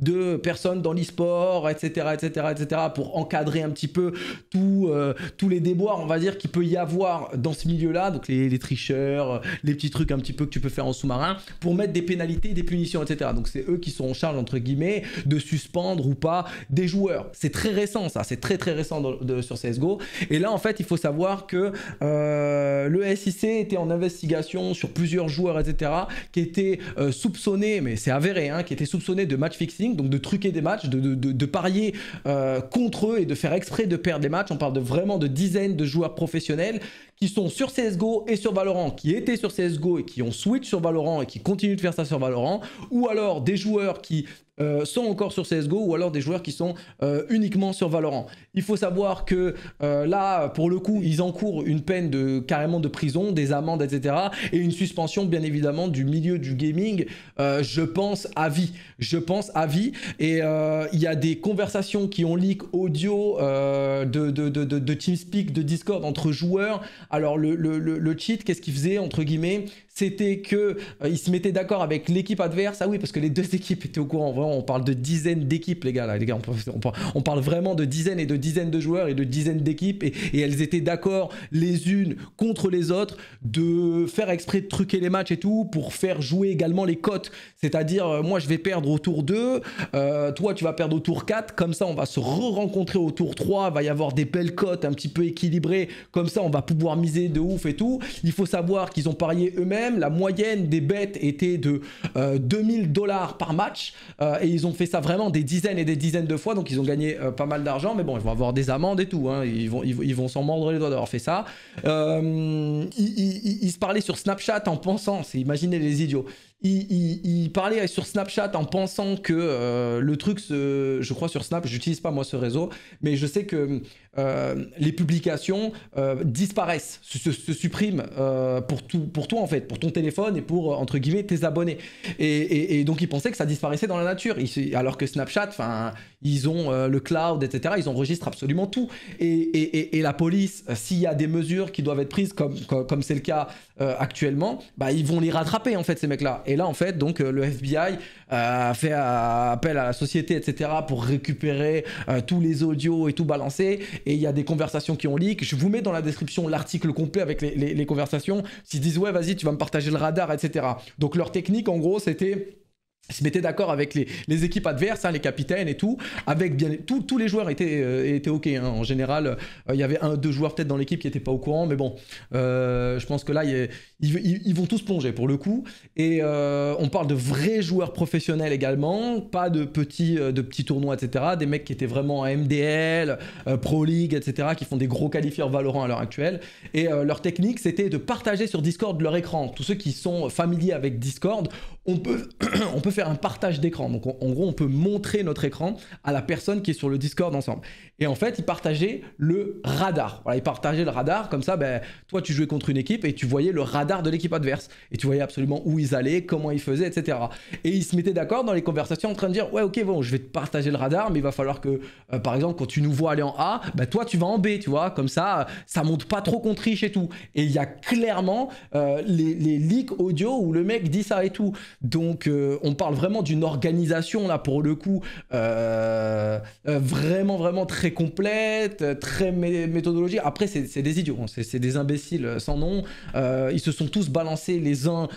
[SPEAKER 1] de personnes dans l'e-sport, etc., etc., etc., pour encadrer un petit peu tout, euh, tous les déboires, on va dire, qu'il peut y avoir dans ce milieu-là, donc les, tricheurs, les petits trucs un petit peu que tu peux faire en sous-marin, pour mettre des pénalités, des punitions, etc. Donc c'est eux qui sont en charge, entre guillemets, de suspendre ou pas des joueurs. C'est très récent, ça, c'est très très récent sur CSGO. Et là, en fait, il faut savoir que euh, le SIC était en investigation sur plusieurs joueurs, etc., qui étaient euh, soupçonnés, mais c'est avéré, hein, qui étaient soupçonnés de match fixing, donc de truquer des matchs, de, de, de, parier euh, contre eux et de faire exprès de perdre des matchs. On parle de vraiment de dizaines de joueurs professionnels qui sont sur CSGO et sur Valorant, qui étaient sur CSGO et qui ont switch sur Valorant et qui continuent de faire ça sur Valorant, ou alors des joueurs qui euh, sont encore sur CSGO ou alors des joueurs qui sont euh, uniquement sur Valorant. Il faut savoir que euh, là, pour le coup, ils encourent une peine de carrément de prison, des amendes, etc. et une suspension, bien évidemment, du milieu du gaming, je pense à vie. Je pense à vie. Et il y a des conversations qui ont leak audio de, de, de, TeamSpeak, de Discord entre joueurs alors le, le, le, cheat, qu'est-ce qu'il faisait entre guillemets c'était que euh, se mettaient d'accord avec l'équipe adverse. Ah oui, parce que les deux équipes étaient au courant. on parle de dizaines d'équipes, les gars. les gars, on, parle vraiment de dizaines et de dizaines de joueurs et de dizaines d'équipes, et, elles étaient d'accord les unes contre les autres de faire exprès de truquer les matchs et tout pour faire jouer également les cotes. C'est-à-dire, euh, moi, je vais perdre au tour 2, euh, toi, tu vas perdre au tour 4. Comme ça, on va se re-rencontrer au tour 3. Il va y avoir des belles cotes un petit peu équilibrées. Comme ça, on va pouvoir miser de ouf et tout. Il faut savoir qu'ils ont parié eux-mêmes la moyenne des bêtes était de 2000 euh, dollars par match. Euh, et ils ont fait ça vraiment des dizaines et des dizaines de fois. Donc ils ont gagné euh, pas mal d'argent. Mais bon, ils vont avoir des amendes et tout. Hein. Ils vont s'en ils, mordre les doigts d'avoir fait ça. Ils, se parlaient sur Snapchat en pensant. C'est les idiots il, il, parlait sur Snapchat en pensant que euh, le truc, je crois sur Snap, j'utilise pas moi ce réseau, mais je sais que euh, les publications euh, disparaissent, se, suppriment pour, pour toi en fait, pour ton téléphone et pour entre guillemets tes abonnés. Et, donc ils pensaient que ça disparaissait dans la nature, alors que Snapchat, enfin, ils ont le cloud, etc. Ils enregistrent absolument tout. Et, la police, s'il y a des mesures qui doivent être prises, comme c'est comme, le cas actuellement, bah, ils vont les rattraper en fait ces mecs-là. Et là, en fait, donc euh, le FBI a euh, fait euh, appel à la société, etc., pour récupérer tous les audios et tout balancer. Et il y a des conversations qui ont leak. Je vous mets dans la description l'article complet avec les, les conversations. S'ils disent, ouais, vas-y, tu vas me partager le radar, etc. Donc leur technique, en gros, c'était se mettaient d'accord avec les, les, équipes adverses, hein, les capitaines et tout. Avec bien, tous les joueurs étaient, euh, étaient OK. Hein. En général, euh, il y avait un, deux joueurs peut-être dans l'équipe qui n'étaient pas au courant, mais bon, euh, je pense que là, ils vont tous plonger pour le coup. Et on parle de vrais joueurs professionnels également, pas de petits, de petits tournois, etc. Des mecs qui étaient vraiment à MDL, Pro League, etc., qui font des gros qualifiers Valorant à l'heure actuelle. Et leur technique, c'était de partager sur Discord leur écran. Tous ceux qui sont familiers avec Discord, on peut, on peut faire un partage d'écran. Donc en gros, on peut montrer notre écran à la personne qui est sur le Discord ensemble. Et en fait, ils partageaient le radar. Voilà, ils partageaient le radar. Comme ça, ben, toi, tu jouais contre une équipe et tu voyais le radar de l'équipe adverse. Et tu voyais absolument où ils allaient, comment ils faisaient, etc. Et ils se mettaient d'accord dans les conversations en train de dire Ouais, ok, bon, je vais te partager le radar, mais il va falloir que, euh, par exemple, quand tu nous vois aller en A, ben, toi, tu vas en B, tu vois. Comme ça, ça monte pas trop contre triche et tout. Et il y a clairement euh, les, leaks audio où le mec dit ça et tout. Donc, euh, on parle vraiment d'une organisation, là, pour le coup, euh, euh, vraiment, vraiment très complète, très méthodologique. Après, c'est des idiots, hein, c'est des imbéciles euh, sans nom. ils se sont tous balancés les uns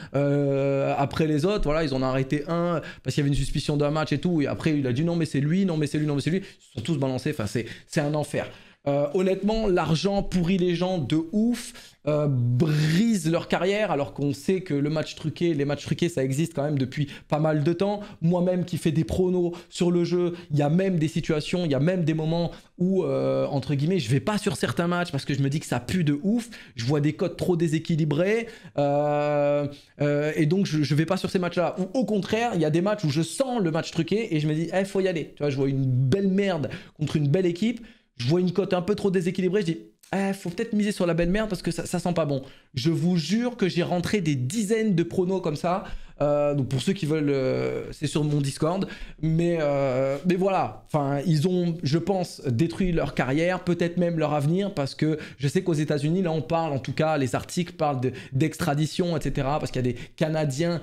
[SPEAKER 1] après les autres. Voilà, ils ont arrêté un parce qu'il y avait une suspicion d'un match et tout. Et après, il a dit non, mais c'est lui, non, mais c'est lui, non, mais c'est lui. Ils se sont tous balancés. Enfin, c'est un enfer. Euh, honnêtement, l'argent pourrit les gens de ouf, euh, brise leur carrière, alors qu'on sait que le match truqué, les matchs truqués, ça existe quand même depuis pas mal de temps. Moi-même qui fais des pronos sur le jeu, il y a même des situations, il y a même des moments où, euh, entre guillemets, je vais pas sur certains matchs parce que je me dis que ça pue de ouf, je vois des codes trop déséquilibrés, et donc je, ne vais pas sur ces matchs-là. au contraire, il y a des matchs où je sens le match truqué et je me dis, eh, faut y aller. Tu vois, je vois une belle merde contre une belle équipe je vois une cote un peu trop déséquilibrée, je dis eh, faut peut-être miser sur la belle merde parce que ça, ça sent pas bon. Je vous jure que j'ai rentré des dizaines de pronos comme ça euh, donc pour ceux qui veulent, euh, c'est sur mon Discord. Mais, euh, mais voilà, enfin, ils ont, je pense, détruit leur carrière, peut-être même leur avenir, parce que je sais qu'aux États-Unis, là, on parle, en tout cas, les articles parlent d'extradition, etc. Parce qu'il y a des Canadiens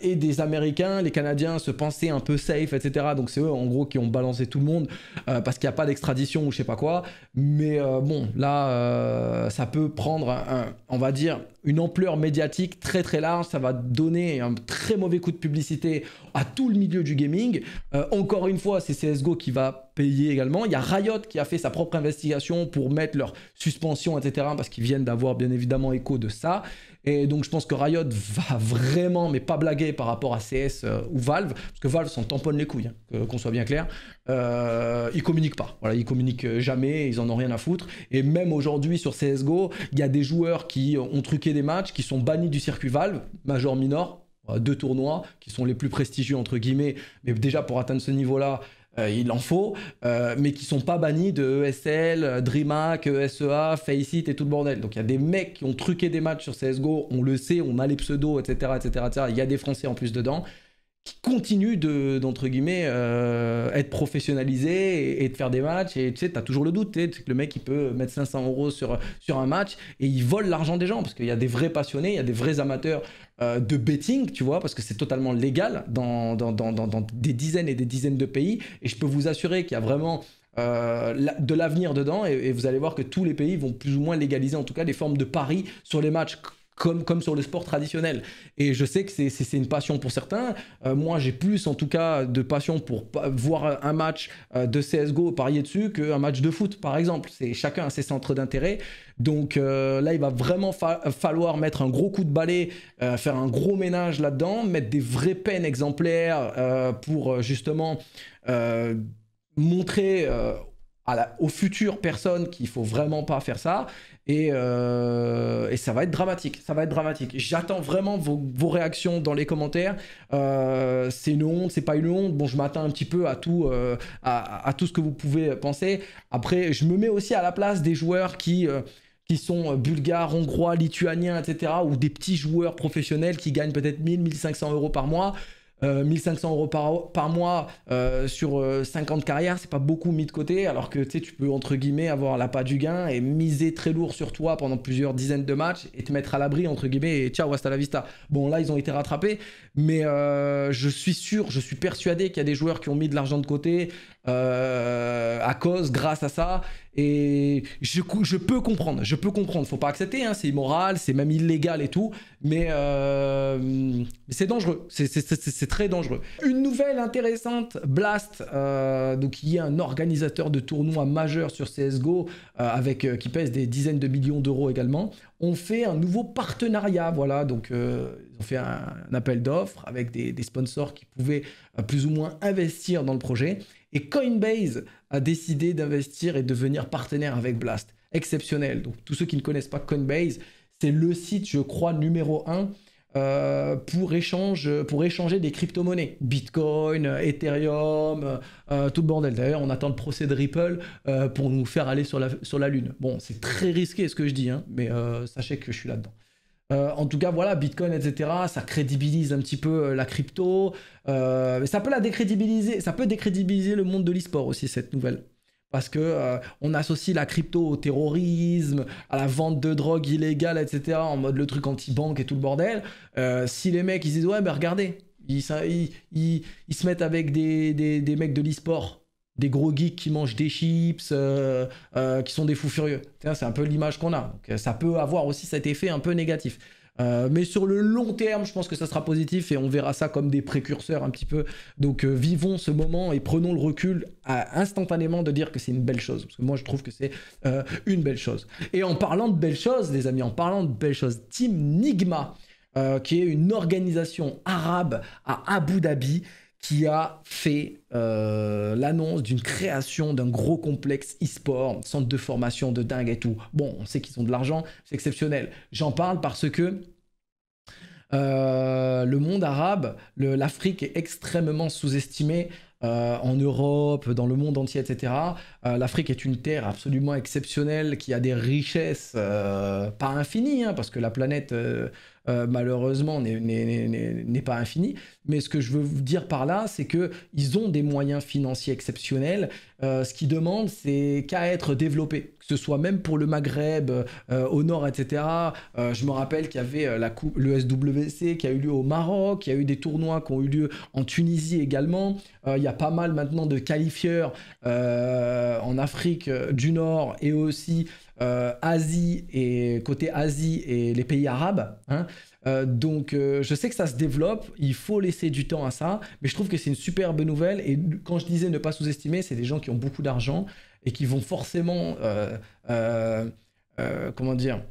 [SPEAKER 1] et des Américains. Les Canadiens se pensaient un peu safe, etc. Donc c'est eux, en gros, qui ont balancé tout le monde parce qu'il n'y a pas d'extradition ou je sais pas quoi. Mais bon, là, ça peut prendre, on va dire, une ampleur médiatique très très large. Ça va donner un très mauvais coup de publicité à tout le milieu du gaming. Euh, encore une fois, c'est CSGO qui va payer également. Il y a Riot qui a fait sa propre investigation pour mettre leur suspension, etc. Parce qu'ils viennent d'avoir bien évidemment écho de ça. Et donc je pense que Riot va vraiment, mais pas blaguer par rapport à CS euh, ou Valve, parce que Valve s'en tamponne les couilles, hein, qu'on soit bien clair. Euh, ils communiquent pas, voilà, ils communiquent jamais, ils en ont rien à foutre. Et même aujourd'hui sur CSGO, il y a des joueurs qui ont truqué des matchs, qui sont bannis du circuit Valve, major, minor, euh, deux tournois qui sont les plus prestigieux entre guillemets, mais déjà pour atteindre ce niveau-là, euh, il en faut, euh, mais qui sont pas bannis de ESL, DreamHack, e SEA, Faceit et tout le bordel. Donc il y a des mecs qui ont truqué des matchs sur CSGO, on le sait, on a les pseudos, etc. etc., Il y a des Français en plus dedans qui continuent de, d'entre guillemets, euh, être professionnalisés et, de faire des matchs. Et tu sais, as toujours le doute, que le mec, il peut mettre 500 euros sur un match et il vole l'argent des gens parce qu'il y a des vrais passionnés, il y a des vrais amateurs euh, de betting, tu vois, parce que c'est totalement légal dans, dans, des dizaines et des dizaines de pays. Et je peux vous assurer qu'il y a vraiment euh, de l'avenir dedans et, et, vous allez voir que tous les pays vont plus ou moins légaliser en tout cas des formes de paris sur les matchs comme, sur le sport traditionnel. Et je sais que c'est une passion pour certains. Euh, moi, j'ai plus en tout cas de passion pour voir un match euh, de CSGO parier dessus qu'un match de foot, par exemple. C'est Chacun a ses centres d'intérêt. Donc euh, là, il va vraiment falloir mettre un gros coup de balai, faire un gros ménage là-dedans, mettre des vraies peines exemplaires pour justement montrer... aux futures personnes qu'il faut vraiment pas faire ça euh, et, ça va être dramatique. Ça va être dramatique. J'attends vraiment vos, réactions dans les commentaires. Euh, c'est une honte, c'est pas une honte. Bon, je m'attends un petit peu à tout, euh, à, tout ce que vous pouvez penser. Après, je me mets aussi à la place des joueurs qui qui sont bulgares, hongrois, lituaniens, etc., ou des petits joueurs professionnels qui gagnent peut-être 1000, 1500 euros par mois, 1500 euh, euros par, mois euh, sur 50 euh, carrières, c'est pas beaucoup mis de côté, alors que tu peux entre guillemets avoir la pas du gain et miser très lourd sur toi pendant plusieurs dizaines de matchs et te mettre à l'abri entre guillemets et ciao hasta la vista. Bon là ils ont été rattrapés, mais je suis sûr, je suis persuadé qu'il y a des joueurs qui ont mis de l'argent de côté, euh, à cause, grâce à ça. Et je, je peux comprendre, je peux comprendre. Faut pas accepter, hein. c'est immoral, c'est même illégal et tout. Mais euh, c'est dangereux, c'est très dangereux. Une nouvelle intéressante, Blast, euh, donc y a un organisateur de tournoi majeur sur CSGO, euh, avec, qui pèse des dizaines de millions d'euros également, ont fait un nouveau partenariat. Voilà, donc ils ont fait un, appel d'offres avec des, des sponsors qui pouvaient plus ou moins investir dans le projet. Et Coinbase a décidé d'investir et devenir partenaire avec Blast. Exceptionnel. Donc tous ceux qui ne connaissent pas Coinbase, c'est le site, je crois, numéro 1 euh, pour, échanger des crypto-monnaies. Bitcoin, euh, Ethereum, euh, tout le bordel. D'ailleurs, on attend le procès de Ripple pour nous faire aller sur la, Lune. Bon, c'est très risqué ce que je dis, hein, mais sachez que je suis là-dedans. Euh, en tout cas, voilà, Bitcoin, etc., ça crédibilise un petit peu euh, la crypto. Euh, mais ça peut la décrédibiliser, ça peut décrédibiliser le monde de l'e-sport aussi, cette nouvelle. Parce que on associe la crypto au terrorisme, à la vente de drogue illégale, etc., en mode le truc anti-banque et tout le bordel. si les mecs, ils disent, ouais, ben regardez, ils, se mettent avec des, des mecs de l'e-sport des gros geeks qui mangent des chips, euh, euh, qui sont des fous furieux. C'est un peu l'image qu'on a. Euh, ça peut avoir aussi cet effet un peu négatif. mais sur le long terme, je pense que ça sera positif et on verra ça comme des précurseurs un petit peu. Donc vivons ce moment et prenons le recul instantanément de dire que c'est une belle chose. Parce que moi, je trouve que c'est une belle chose. Et en parlant de belles choses, les amis, en parlant de belles choses, Team Nigma, qui est une organisation arabe à Abu Dhabi, qui a fait euh, l'annonce d'une création d'un gros complexe e-sport, centre de formation de dingue et tout. Bon, on sait qu'ils ont de l'argent, c'est exceptionnel. J'en parle parce que euh, le monde arabe, l'Afrique est extrêmement sous-estimée. Euh, en Europe, dans le monde entier, etc. L'Afrique est une terre absolument exceptionnelle qui a des richesses pas infinies, hein, parce que la planète euh, malheureusement, n'est pas infini. Mais ce que je veux vous dire par là, c'est qu'ils ont des moyens financiers exceptionnels. Euh, ce qu'ils demandent, c'est qu'à être développés, que ce soit même pour le Maghreb, euh, au Nord, etc. je me rappelle qu'il y avait la le SWC qui a eu lieu au Maroc, il y a eu des tournois qui ont eu lieu en Tunisie également. il y a pas mal maintenant de qualifieurs en Afrique du Nord et aussi euh, Asie et côté Asie et les pays arabes. Hein. Euh, donc euh, je sais que ça se développe, il faut laisser du temps à ça, mais je trouve que c'est une superbe nouvelle. Et quand je disais ne pas sous-estimer, c'est des gens qui ont beaucoup d'argent et qui vont forcément, comment dire,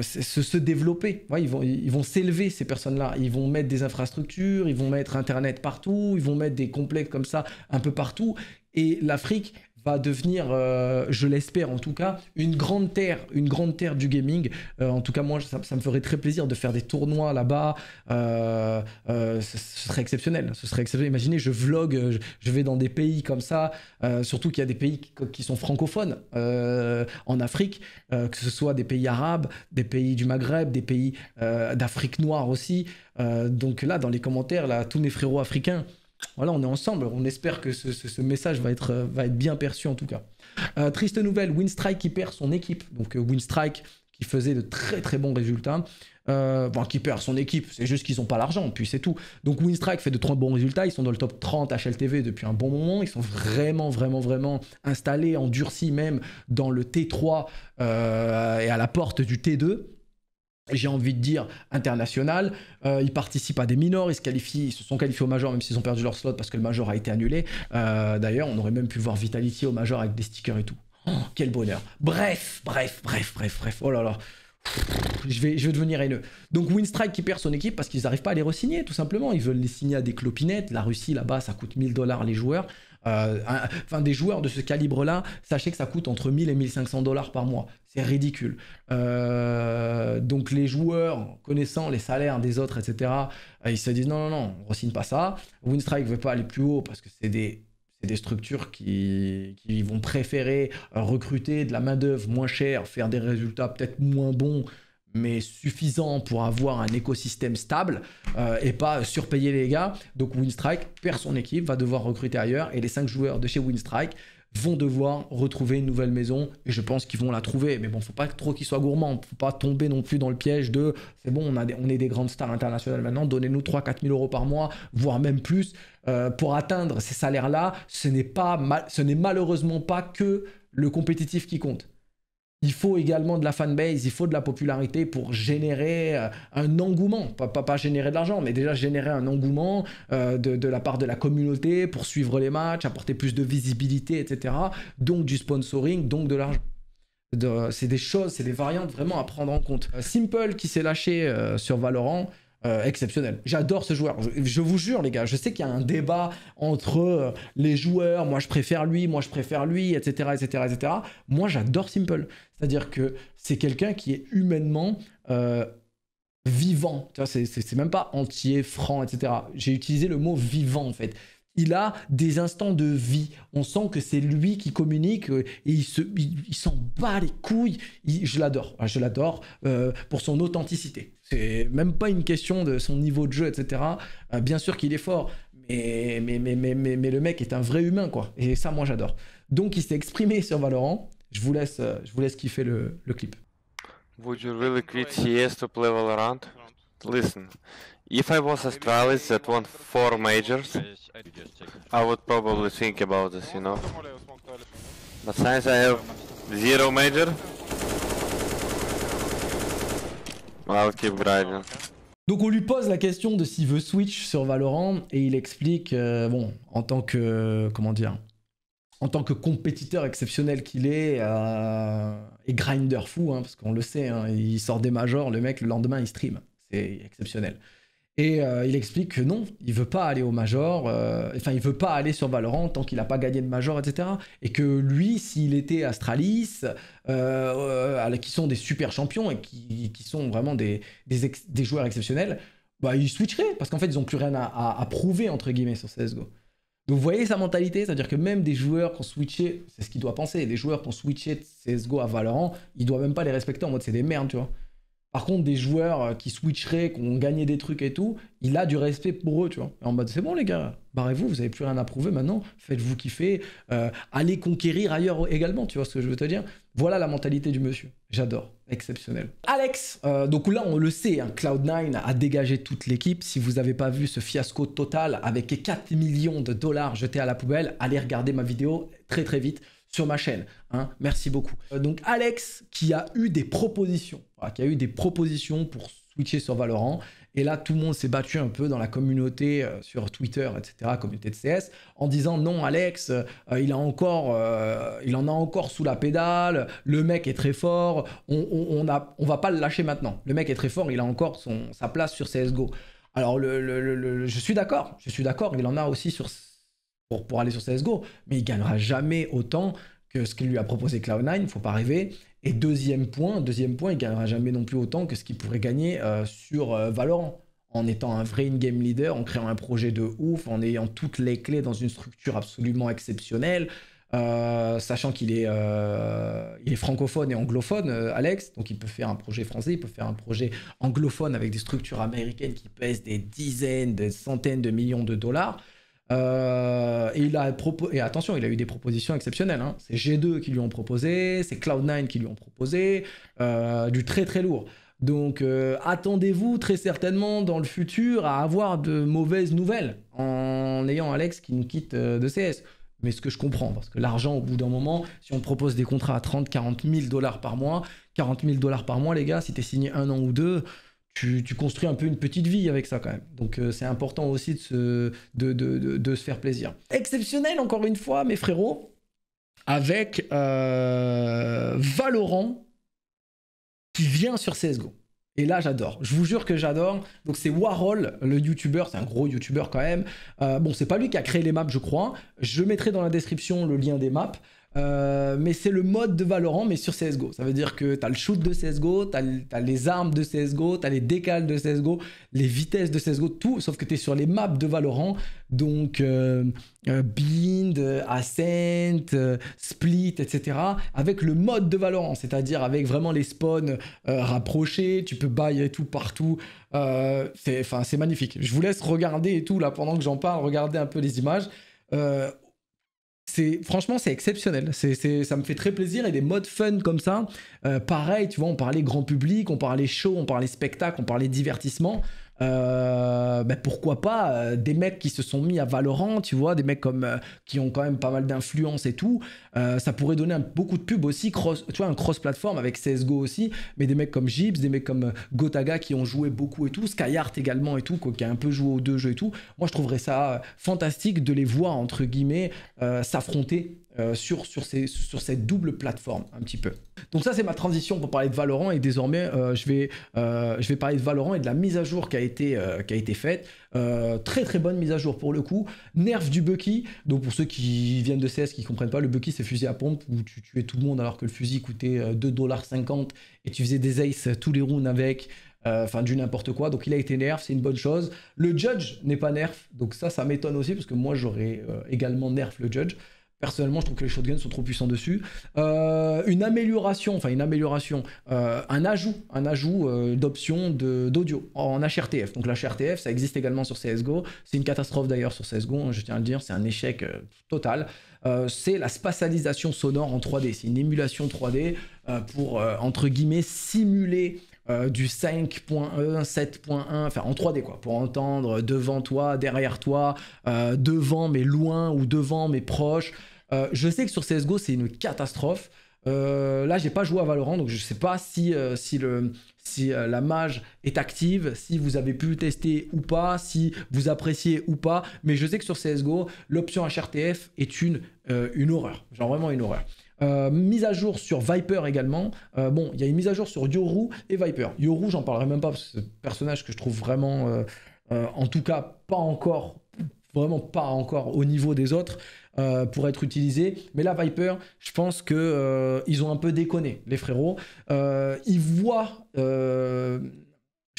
[SPEAKER 1] se, développer. ils vont ils vont s'élever ces personnes-là. Ils vont mettre des infrastructures, ils vont mettre Internet partout, ils vont mettre des complexes comme ça un peu partout. Et l'Afrique, va devenir, euh, je l'espère en tout cas, une grande terre, une grande terre du gaming. Euh, en tout cas, moi, ça, me ferait très plaisir de faire des tournois là-bas. Euh, ce, serait exceptionnel. Hein, ce serait Imaginez, je vlog, je, vais dans des pays comme ça, surtout qu'il y a des pays qui, sont francophones en Afrique, que ce soit des pays arabes, des pays du Maghreb, des pays d'Afrique noire aussi. donc là, dans les commentaires, là, tous mes frérots africains. Voilà, on est ensemble. On espère que ce, message va être, va être, bien perçu en tout cas. Euh, triste nouvelle, Winstrike qui perd son équipe. Donc euh, Winstrike qui faisait de très très bons résultats. Euh, qui perd son équipe, c'est juste qu'ils n'ont pas l'argent, puis c'est tout. Donc Winstrike fait de très bons résultats, ils sont dans le top 30 HLTV depuis un bon moment, ils sont vraiment, vraiment, vraiment installés, endurcis même dans le T3 et à la porte du T2 j'ai envie de dire, international. Euh, ils participent à des minors, ils se qualifient, ils se sont qualifiés au major, même s'ils ont perdu leur slot parce que le major a été annulé. Euh, d'ailleurs, on aurait même pu voir Vitality au major avec des stickers et tout. Oh, quel bonheur. Bref, bref, bref, bref, bref. Oh là là. Je vais, je devenir haineux. Donc Winstrike qui perd son équipe parce qu'ils n'arrivent pas à les re tout simplement. Ils veulent les signer à des clopinettes. La Russie, là-bas, ça coûte 1000 dollars les joueurs. Euh, enfin, des joueurs de ce calibre-là, sachez que ça coûte entre 1000 et 1500 dollars par mois. C'est ridicule. Euh, donc les joueurs, connaissant les salaires des autres, etc., euh, ils se disent non, non, non, on ne pas ça. Winstrike ne veut pas aller plus haut parce que c'est des c'est des structures qui, qui, vont préférer recruter de la main-d'œuvre moins chère, faire des résultats peut-être moins bons mais suffisant pour avoir un écosystème stable euh, et pas surpayer les gars. Donc Winstrike perd son équipe, va devoir recruter ailleurs et les 5 joueurs de chez Winstrike vont devoir retrouver une nouvelle maison et je pense qu'ils vont la trouver. Mais bon, faut pas trop qu'ils soient gourmands, faut pas tomber non plus dans le piège de c'est bon, on, a on est des grandes stars internationales maintenant, donnez-nous 3-4 000 euros par mois, voire même plus, euh, pour atteindre ces salaires-là. Ce n'est pas mal, ce n'est malheureusement pas que le compétitif qui compte il faut également de la fanbase, il faut de la popularité pour générer euh, un engouement, pas, pas, pas générer de l'argent, mais déjà générer un engouement euh, de, la part de la communauté pour suivre les matchs, apporter plus de visibilité, etc. Donc du sponsoring, donc de l'argent. c'est des choses, c'est des variantes vraiment à prendre en compte. Euh, Simple qui s'est lâché sur Valorant, euh, exceptionnel. J'adore ce joueur. Je, vous jure, les gars, je sais qu'il y a un débat entre euh, les joueurs. Moi, je préfère lui, moi, je préfère lui, etc. etc., etc. Moi, j'adore Simple. C'est-à-dire que c'est quelqu'un qui est humainement euh, vivant. C'est même pas entier, franc, etc. J'ai utilisé le mot vivant, en fait. Il a des instants de vie. On sent que c'est lui qui communique et il s'en se, il, bat les couilles. je l'adore. Je l'adore pour son authenticité. C'est même pas une question de son niveau de jeu, etc. Euh, bien sûr qu'il est fort, mais, mais, mais, mais, mais, le mec est un vrai humain, quoi. Et ça, moi, j'adore. Donc, il s'est exprimé sur Valorant. Je vous laisse, euh, je vous laisse kiffer le, le clip.
[SPEAKER 2] Would you really quit CS to play Valorant? Listen, if I was Astralis that won four majors, I would probably think about this, you know. But since I have zero major, Ah, ok,
[SPEAKER 1] Donc on lui pose la question de s'il veut switch sur Valorant et il explique, euh, bon, en tant que, comment dire, en tant que compétiteur exceptionnel qu'il est, euh, et grinder fou, hein, parce qu'on le sait, hein, il sort des majors, le mec le lendemain il stream, c'est exceptionnel. Et euh, il explique que non, il veut pas aller au Major, euh, enfin il veut pas aller sur Valorant tant qu'il n'a pas gagné de Major, etc. Et que lui, s'il était Astralis, euh, qui sont des super champions et qui, sont vraiment des, joueurs exceptionnels, bah ils switcheraient parce qu'en fait ils ont plus rien à, prouver entre guillemets sur CSGO. Donc vous voyez sa mentalité, c'est-à-dire que même des joueurs qui ont switché, c'est ce qu'il doit penser, des joueurs qui ont switché de CSGO à Valorant, il doit même pas les respecter en mode c'est des merdes, tu vois. Par contre, des joueurs euh, qui switcheraient, qui ont gagné des trucs et tout, il a du respect pour eux, tu vois. en mode, c'est bon les gars, barrez-vous, vous n'avez plus rien à prouver maintenant, faites-vous kiffer, euh, allez conquérir ailleurs également, tu vois ce que je veux te dire. Voilà la mentalité du monsieur, j'adore, exceptionnel. Alex, euh, donc là on le sait, hein, Cloud9 a dégagé toute l'équipe, si vous n'avez pas vu ce fiasco total avec 4 millions de dollars jetés à la poubelle, allez regarder ma vidéo très très vite sur ma chaîne. Hein. Merci beaucoup. Euh, donc Alex qui a eu des propositions, qui a eu des propositions pour switcher sur Valorant. Et là, tout le monde s'est battu un peu dans la communauté euh, sur Twitter, etc., communauté de CS, en disant non, Alex, euh, il, a encore, il en a encore sous la pédale, le mec est très fort, on, on, on va pas le lâcher maintenant. Le mec est très fort, il a encore son, sa place sur CSGO. Alors, je suis d'accord, je suis d'accord, il en a aussi sur, pour, aller sur CSGO, mais il gagnera jamais autant que ce qu'il lui a proposé Cloud9, il ne faut pas rêver. Et deuxième point, deuxième point, il gagnera jamais non plus autant que ce qu'il pourrait gagner euh, sur euh, Valorant en étant un vrai in-game leader, en créant un projet de ouf, en ayant toutes les clés dans une structure absolument exceptionnelle, euh, sachant qu'il est, est francophone et anglophone, Alex, donc il peut faire un projet français, il peut faire un projet anglophone avec des structures américaines qui pèsent des dizaines, des centaines de millions de dollars. Euh, et, il a et attention, il a eu des propositions exceptionnelles. Hein. C'est G2 qui lui ont proposé, c'est Cloud9 qui lui ont proposé, euh, du très très lourd. Donc euh, attendez-vous très certainement dans le futur à avoir de mauvaises nouvelles en ayant Alex qui nous quitte de CS. Mais ce que je comprends, parce que l'argent, au bout d'un moment, si on propose des contrats à 30, 40 000 dollars par mois, 40 000 dollars par mois, les gars, si t'es signé un an ou deux, tu, construis un peu une petite vie avec ça quand même. Donc euh, c'est important aussi de se, de, se, faire plaisir. Exceptionnel encore une fois, mes frérots, avec euh, Valorant qui vient sur CSGO. Et là, j'adore. Je vous jure que j'adore. Donc, c'est Warhol, le youtubeur. C'est un gros youtubeur quand même. Euh, bon, c'est pas lui qui a créé les maps, je crois. Je mettrai dans la description le lien des maps. Euh, mais c'est le mode de Valorant, mais sur CSGO. Ça veut dire que tu as le shoot de CSGO, tu as, les armes de CSGO, tu as les décales de CSGO, les vitesses de CSGO, tout, sauf que tu es sur les maps de Valorant. Donc, euh, euh, Bind, Ascent, Split, etc. Avec le mode de Valorant, c'est-à-dire avec vraiment les spawns rapprochés, tu peux bailler tout partout. c'est magnifique. Je vous laisse regarder et tout là pendant que j'en parle, regarder un peu les images c'est franchement c'est exceptionnel. C'est, ça me fait très plaisir et des modes fun comme ça. Euh, pareil, tu vois, on parlait grand public, on parlait show, on parlait spectacle, on parlait divertissement. Euh, ben pourquoi pas euh, des mecs qui se sont mis à Valorant, tu vois, des mecs comme euh, qui ont quand même pas mal d'influence et tout. ça pourrait donner beaucoup de pub aussi, cross, tu vois, un cross-platform avec CSGO aussi, mais des mecs comme Gibbs, des mecs comme Gotaga qui ont joué beaucoup et tout, Skyheart également et tout, qui a un peu joué aux deux jeux et tout. Moi, je trouverais ça fantastique de les voir, entre guillemets, s'affronter euh, sur, sur, ces, sur cette double plateforme un petit peu. Donc ça c'est ma transition pour parler de Valorant et désormais euh, euh, je, vais, parler de Valorant et de la mise à jour qui a été, qui a été faite. très très bonne mise à jour pour le coup. Nerf du Bucky. Donc pour ceux qui viennent de CS qui ne comprennent pas, le Bucky c'est fusil à pompe où tu tuais tout le monde alors que le fusil coûtait 2,50$ et tu faisais des aces tous les rounds avec enfin du n'importe quoi. Donc il a été nerf, c'est une bonne chose. Le judge n'est pas nerf, donc ça, ça m'étonne aussi parce que moi j'aurais également nerf le judge. Personnellement, je trouve que les shotguns sont trop puissants dessus. Euh, une amélioration, enfin une amélioration, euh, un ajout, un ajout euh, d'options d'audio en HRTF. Donc l'HRTF, ça existe également sur CSGO. C'est une catastrophe d'ailleurs sur CSGO, hein, je tiens à le dire, c'est un échec euh, total. c'est la spatialisation sonore en 3D. C'est une émulation 3D pour, entre guillemets, simuler euh, du 5.1, 7.1, enfin en 3D quoi, pour entendre devant toi, derrière toi, euh, devant mais loin ou devant mais proche. Euh, je sais que sur CSGO c'est une catastrophe. là j'ai pas joué à Valorant donc je sais pas si, si, la mage est active, si vous avez pu tester ou pas, si vous appréciez ou pas, mais je sais que sur CSGO l'option HRTF est une, une horreur, genre vraiment une horreur. Euh, mise à jour sur Viper également. Euh, bon, il y a une mise à jour sur Yoru et Viper. Yoru, j'en parlerai même pas parce que c'est un personnage que je trouve vraiment, euh, en tout cas, pas encore, vraiment pas encore au niveau des autres pour être utilisé. Mais là, Viper, je pense que ils ont un peu déconné, les frérots. ils voient, je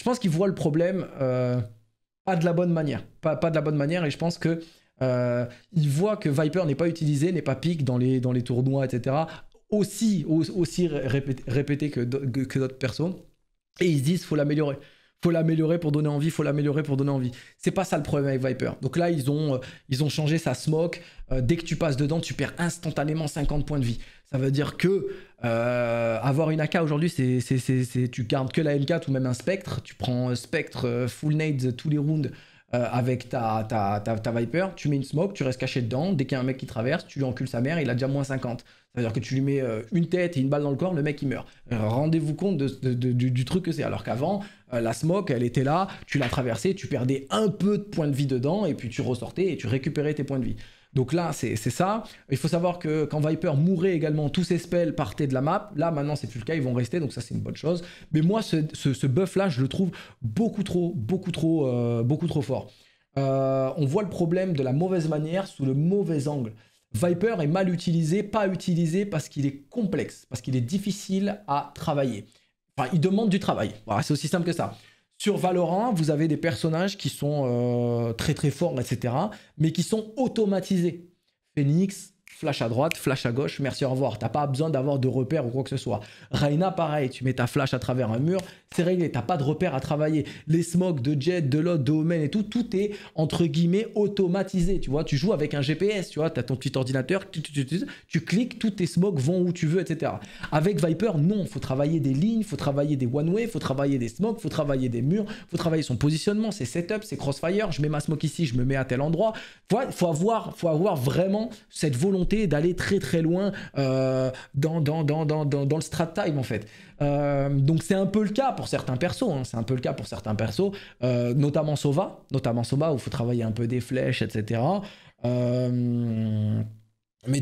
[SPEAKER 1] pense qu'ils voient le problème pas de la bonne manière, pas, pas de la bonne manière. Et je pense que ils euh, il que Viper n'est pas utilisé, n'est pas pick dans les, dans tournois, etc. Aussi, aussi répété, que, d'autres persos. Et ils se disent, faut l'améliorer faut l'améliorer pour donner envie, faut l'améliorer pour donner envie. C'est pas ça le problème avec Viper. Donc là, ils ont, euh, changé sa smoke. Euh, dès que tu passes dedans, tu perds instantanément 50 points de vie. Ça veut dire que avoir une AK aujourd'hui, c'est, tu gardes que la M4 ou même un Spectre. Tu prends Spectre, Full Nades tous les rounds euh, avec ta, ta, Viper, tu mets une smoke, tu restes caché dedans, dès qu'il y a un mec qui traverse, tu lui encules sa mère, il a déjà moins 50. C'est-à-dire que tu lui mets euh, une tête et une balle dans le corps, le mec il meurt. Euh, rendez-vous compte du, truc que c'est. Alors qu'avant, la smoke, elle était là, tu l'as traversée, tu perdais un peu de points de vie dedans, et puis tu ressortais et tu récupérais tes points de vie. Donc là, c'est ça. Il faut savoir que quand Viper mourait également, tous ses spells partaient de la map. Là, maintenant, c'est plus le cas, ils vont rester, donc ça, c'est une bonne chose. Mais moi, ce, ce, buff-là, je le trouve beaucoup trop, beaucoup trop, euh, beaucoup trop fort. Euh, on voit le problème de la mauvaise manière sous le mauvais angle. Viper est mal utilisé, pas utilisé parce qu'il est complexe, parce qu'il est difficile à travailler. Enfin, il demande du travail. c'est aussi simple que ça. Sur Valorant, vous avez des personnages qui sont euh, très très forts, etc., mais qui sont automatisés. Phoenix, flash à droite, flash à gauche, merci, au revoir. T'as pas besoin d'avoir de repères ou quoi que ce soit. Raina, pareil, tu mets ta flash à travers un mur, c'est réglé, t'as pas de repère à travailler. Les smokes de Jet, de l'autre, de Omen et tout, tout est entre guillemets automatisé, tu vois. Tu joues avec un GPS, tu vois, as ton petit ordinateur, tu, cliques, tous tes smokes vont où tu veux, etc. Avec Viper, non, faut travailler des lignes, faut travailler des one-way, faut travailler des smokes, faut travailler des murs, faut travailler son positionnement, ses setups, ses crossfire, je mets ma smoke ici, je me mets à tel endroit. Faut, faut avoir, faut avoir vraiment cette volonté d'aller très très loin euh, dans, le strat time en fait. Euh, donc c'est un peu le cas pour certains persos, hein. c'est un peu le cas pour certains persos, euh, notamment Sova, notamment Sova où il faut travailler un peu des flèches, etc. mais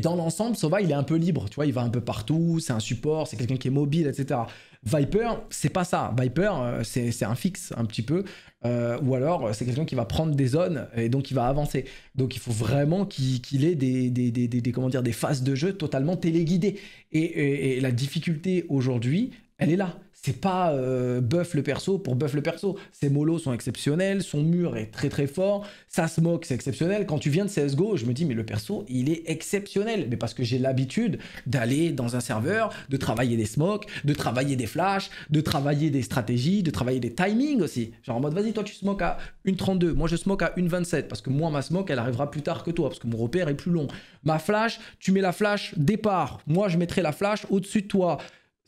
[SPEAKER 1] dans l'ensemble, Sova il est un peu libre, tu vois, il va un peu partout, c'est un support, c'est quelqu'un qui est mobile, etc. Viper, c'est pas ça. Viper, euh, c'est un fixe un petit peu. Euh, ou alors, c'est quelqu'un qui va prendre des zones et donc il va avancer. Donc il faut vraiment qu'il ait des, des, des, comment dire, des phases de jeu totalement téléguidées. et la difficulté aujourd'hui, elle est là c'est pas euh, buff le perso pour buff le perso. Ses molos sont exceptionnels, son mur est très très fort, Sa smoke, c'est exceptionnel. Quand tu viens de CSGO, je me dis, mais le perso, il est exceptionnel. Mais parce que j'ai l'habitude d'aller dans un serveur, de travailler des smokes, de travailler des flashs, de travailler des stratégies, de travailler des timings aussi. Genre en mode, vas-y, toi tu smokes à 1,32, moi je smoke à 1,27, parce que moi ma smoke, elle arrivera plus tard que toi, parce que mon repère est plus long. Ma flash, tu mets la flash départ, moi je mettrai la flash au-dessus de toi.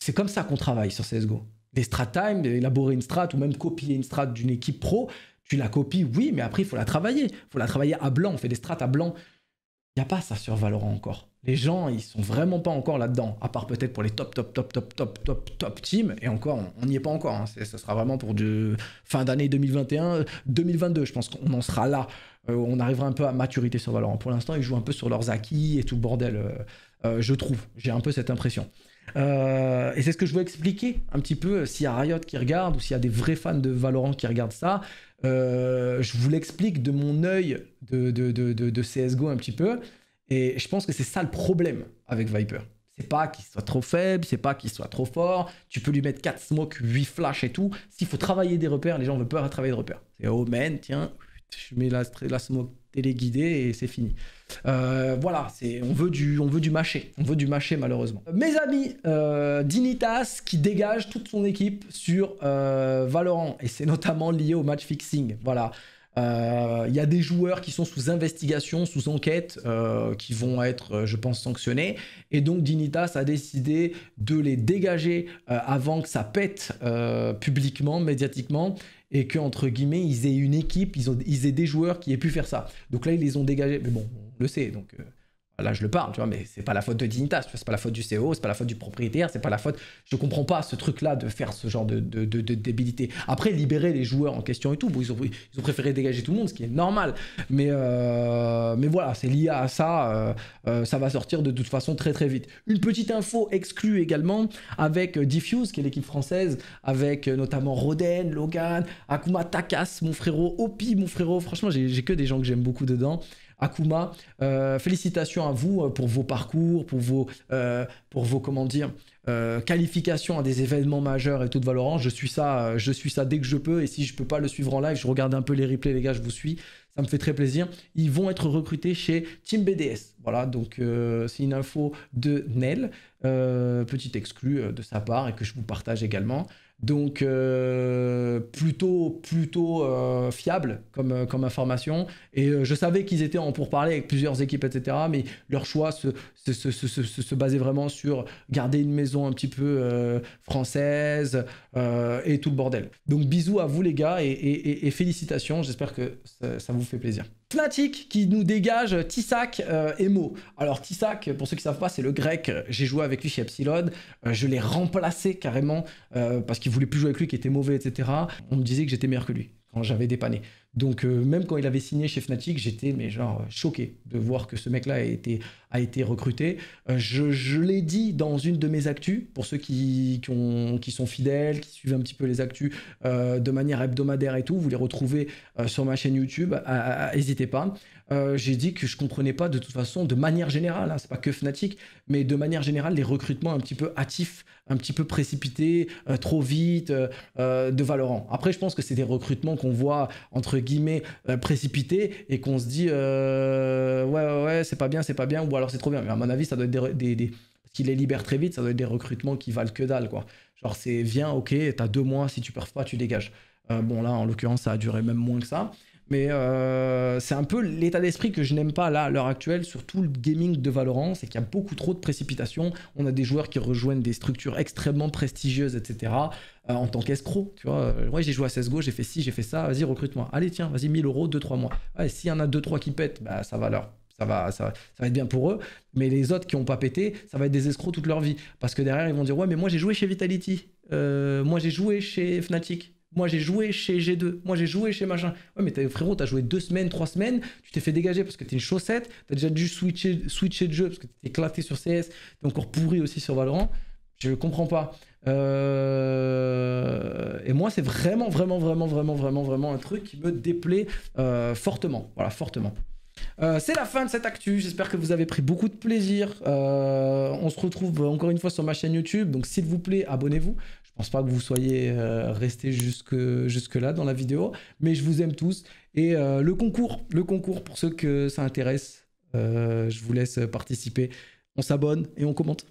[SPEAKER 1] C'est comme ça qu'on travaille sur CSGO. Des strat time, élaborer une strat ou même copier une strat d'une équipe pro, tu la copies, oui, mais après, il faut la travailler. Il faut la travailler à blanc. On fait des strats à blanc. Il n'y a pas ça sur Valorant encore. Les gens, ils sont vraiment pas encore là-dedans, à part peut-être pour les top, top, top, top, top, top, top teams. Et encore, on n'y est pas encore. Hein. Ce sera vraiment pour de fin d'année 2021, 2022. Euh, je pense qu'on en sera là. Euh, on arrivera un peu à maturité sur Valorant. Pour l'instant, ils jouent un peu sur leurs acquis et tout le bordel, euh, je trouve. J'ai un peu cette impression. Euh, et c'est ce que je veux expliquer un petit peu, euh, s'il y a Riot qui regarde ou s'il y a des vrais fans de Valorant qui regardent ça, euh, je vous l'explique de mon œil de, de, de, de, CSGO un petit peu. Et je pense que c'est ça le problème avec Viper. C'est pas qu'il soit trop faible, c'est pas qu'il soit trop fort. Tu peux lui mettre 4 smokes, 8 flashs et tout. S'il faut travailler des repères, les gens veulent peur à travailler des repères. C'est oh man, tiens, je mets la, smoke téléguidée et c'est fini. Euh, voilà, c'est on veut du on veut du mâché, on veut du mâché malheureusement. Mes amis, euh, Dignitas qui dégage toute son équipe sur euh, Valorant et c'est notamment lié au match fixing. Voilà. Il y a des joueurs qui sont sous investigation, sous enquête, qui vont être, je pense, sanctionnés. Et donc Dignitas a décidé de les dégager avant que ça pète publiquement, médiatiquement et que entre guillemets ils aient une équipe, ils, ont, ils aient des joueurs qui aient pu faire ça. Donc là ils les ont dégagés, mais bon on le sait donc. Euh, bah, là je le parle, tu vois, mais c'est pas la faute de Dignitas, c'est pas la faute du CEO, c'est pas la faute du propriétaire, c'est pas la faute. Je comprends pas ce truc-là de faire ce genre de, débilité. Après, libérer les joueurs en question et tout, ils, ont, préféré dégager tout le monde, ce qui est normal. Mais, euh, voilà, c'est lié à ça. Euh, euh, ça va sortir de toute façon très très vite. Une petite info exclue également avec Diffuse, qui est l'équipe française, avec notamment Roden, Logan, Akuma Takas, mon frérot, Opi, mon frérot. Franchement, j'ai que des gens que j'aime beaucoup dedans. Akuma, euh, félicitations à vous euh, pour vos parcours, pour vos, euh, pour vos comment dire, à des événements majeurs et tout de Valorant. Je suis ça, je suis ça dès que je peux. Et si je ne peux pas le suivre en live, je regarde un peu les replays, les gars, je vous suis. Ça me fait très plaisir. Ils vont être recrutés chez Team BDS. Voilà, donc c'est une info de Nel, petit exclu de sa part et que je vous partage également. Donc euh, plutôt plutôt euh, fiable euh, comme, information. Et je savais qu'ils étaient en pourparlers avec plusieurs équipes, etc. Mais leur choix se, basait vraiment sur garder une maison un petit peu française et tout le bordel. Donc bisous à vous les gars et, félicitations. J'espère que ça vous fait plaisir. Fnatic qui nous dégage Tissac euh, et Mo. Alors Tissac, pour ceux qui ne savent pas, c'est le grec. Euh, j'ai joué avec lui chez Epsilon. Euh, je l'ai remplacé carrément euh, parce qu'il voulait plus jouer avec lui, qui était mauvais, etc. On me disait que j'étais meilleur que lui quand j'avais dépanné. Donc euh, même quand il avait signé chez Fnatic, j'étais mais genre euh, choqué de voir que ce mec-là a été, recruté. Euh, je, l'ai dit dans une de mes actus, pour ceux qui, qui sont fidèles, qui suivent un petit peu les actus de manière hebdomadaire et tout, vous les retrouvez sur ma chaîne YouTube, n'hésitez pas. Euh, j'ai dit que je comprenais pas de toute façon, de manière générale, hein, c'est pas que Fnatic, mais de manière générale, les recrutements un petit peu hâtifs, un petit peu précipités, euh, trop vite euh, de Valorant. Après, je pense que c'est des recrutements qu'on voit entre guillemets précipités et qu'on se dit ouais, ouais, c'est pas bien, c'est pas bien, ou alors c'est trop bien. Mais à mon avis, ça doit être des, qui les libère très vite, ça doit être des recrutements qui valent que dalle, quoi. Genre, c'est viens, ok, t'as deux mois, si tu perds pas, tu dégages. bon, là, en l'occurrence, ça a duré même moins que ça. Mais euh, c'est un peu l'état d'esprit que je n'aime pas là à l'heure actuelle sur tout le gaming de Valorant, c'est qu'il y a beaucoup trop de précipitations, On a des joueurs qui rejoignent des structures extrêmement prestigieuses, etc. Euh, en tant qu'escrocs, tu vois. Moi euh, j'ai joué à CSGO, j'ai fait ci, j'ai fait ça, vas-y recrute-moi. Allez tiens, vas-y 1000 euros, 2-3 mois. Ouais, s'il y en a 2-3 qui pètent, bah, ça va leur ça va, ça, va être bien pour eux. Mais les autres qui n'ont pas pété, ça va être des escrocs toute leur vie. Parce que derrière, ils vont dire Ouais, mais moi j'ai joué chez Vitality. moi j'ai joué chez Fnatic. Moi j'ai joué chez G2, moi j'ai joué chez machin. Ouais, mais frérot, t'as joué deux semaines, trois semaines, tu t'es fait dégager parce que t'es une chaussette, t'as déjà dû switcher, switcher de jeu parce que t'es éclaté sur CS, t'es encore pourri aussi sur Valorant. Je comprends pas. Euh, et moi, c'est vraiment, vraiment, vraiment, vraiment, vraiment, vraiment un truc qui me déplaît euh, fortement. Voilà, fortement. Euh, c'est la fin de cette actu. J'espère que vous avez pris beaucoup de plaisir. on se retrouve encore une fois sur ma chaîne YouTube. Donc, s'il vous plaît, abonnez-vous pense pas que vous soyez euh, restés jusque, jusque là dans la vidéo, mais je vous aime tous. Et euh, le concours, le concours pour ceux que ça intéresse, euh, je vous laisse participer. On s'abonne et on commente.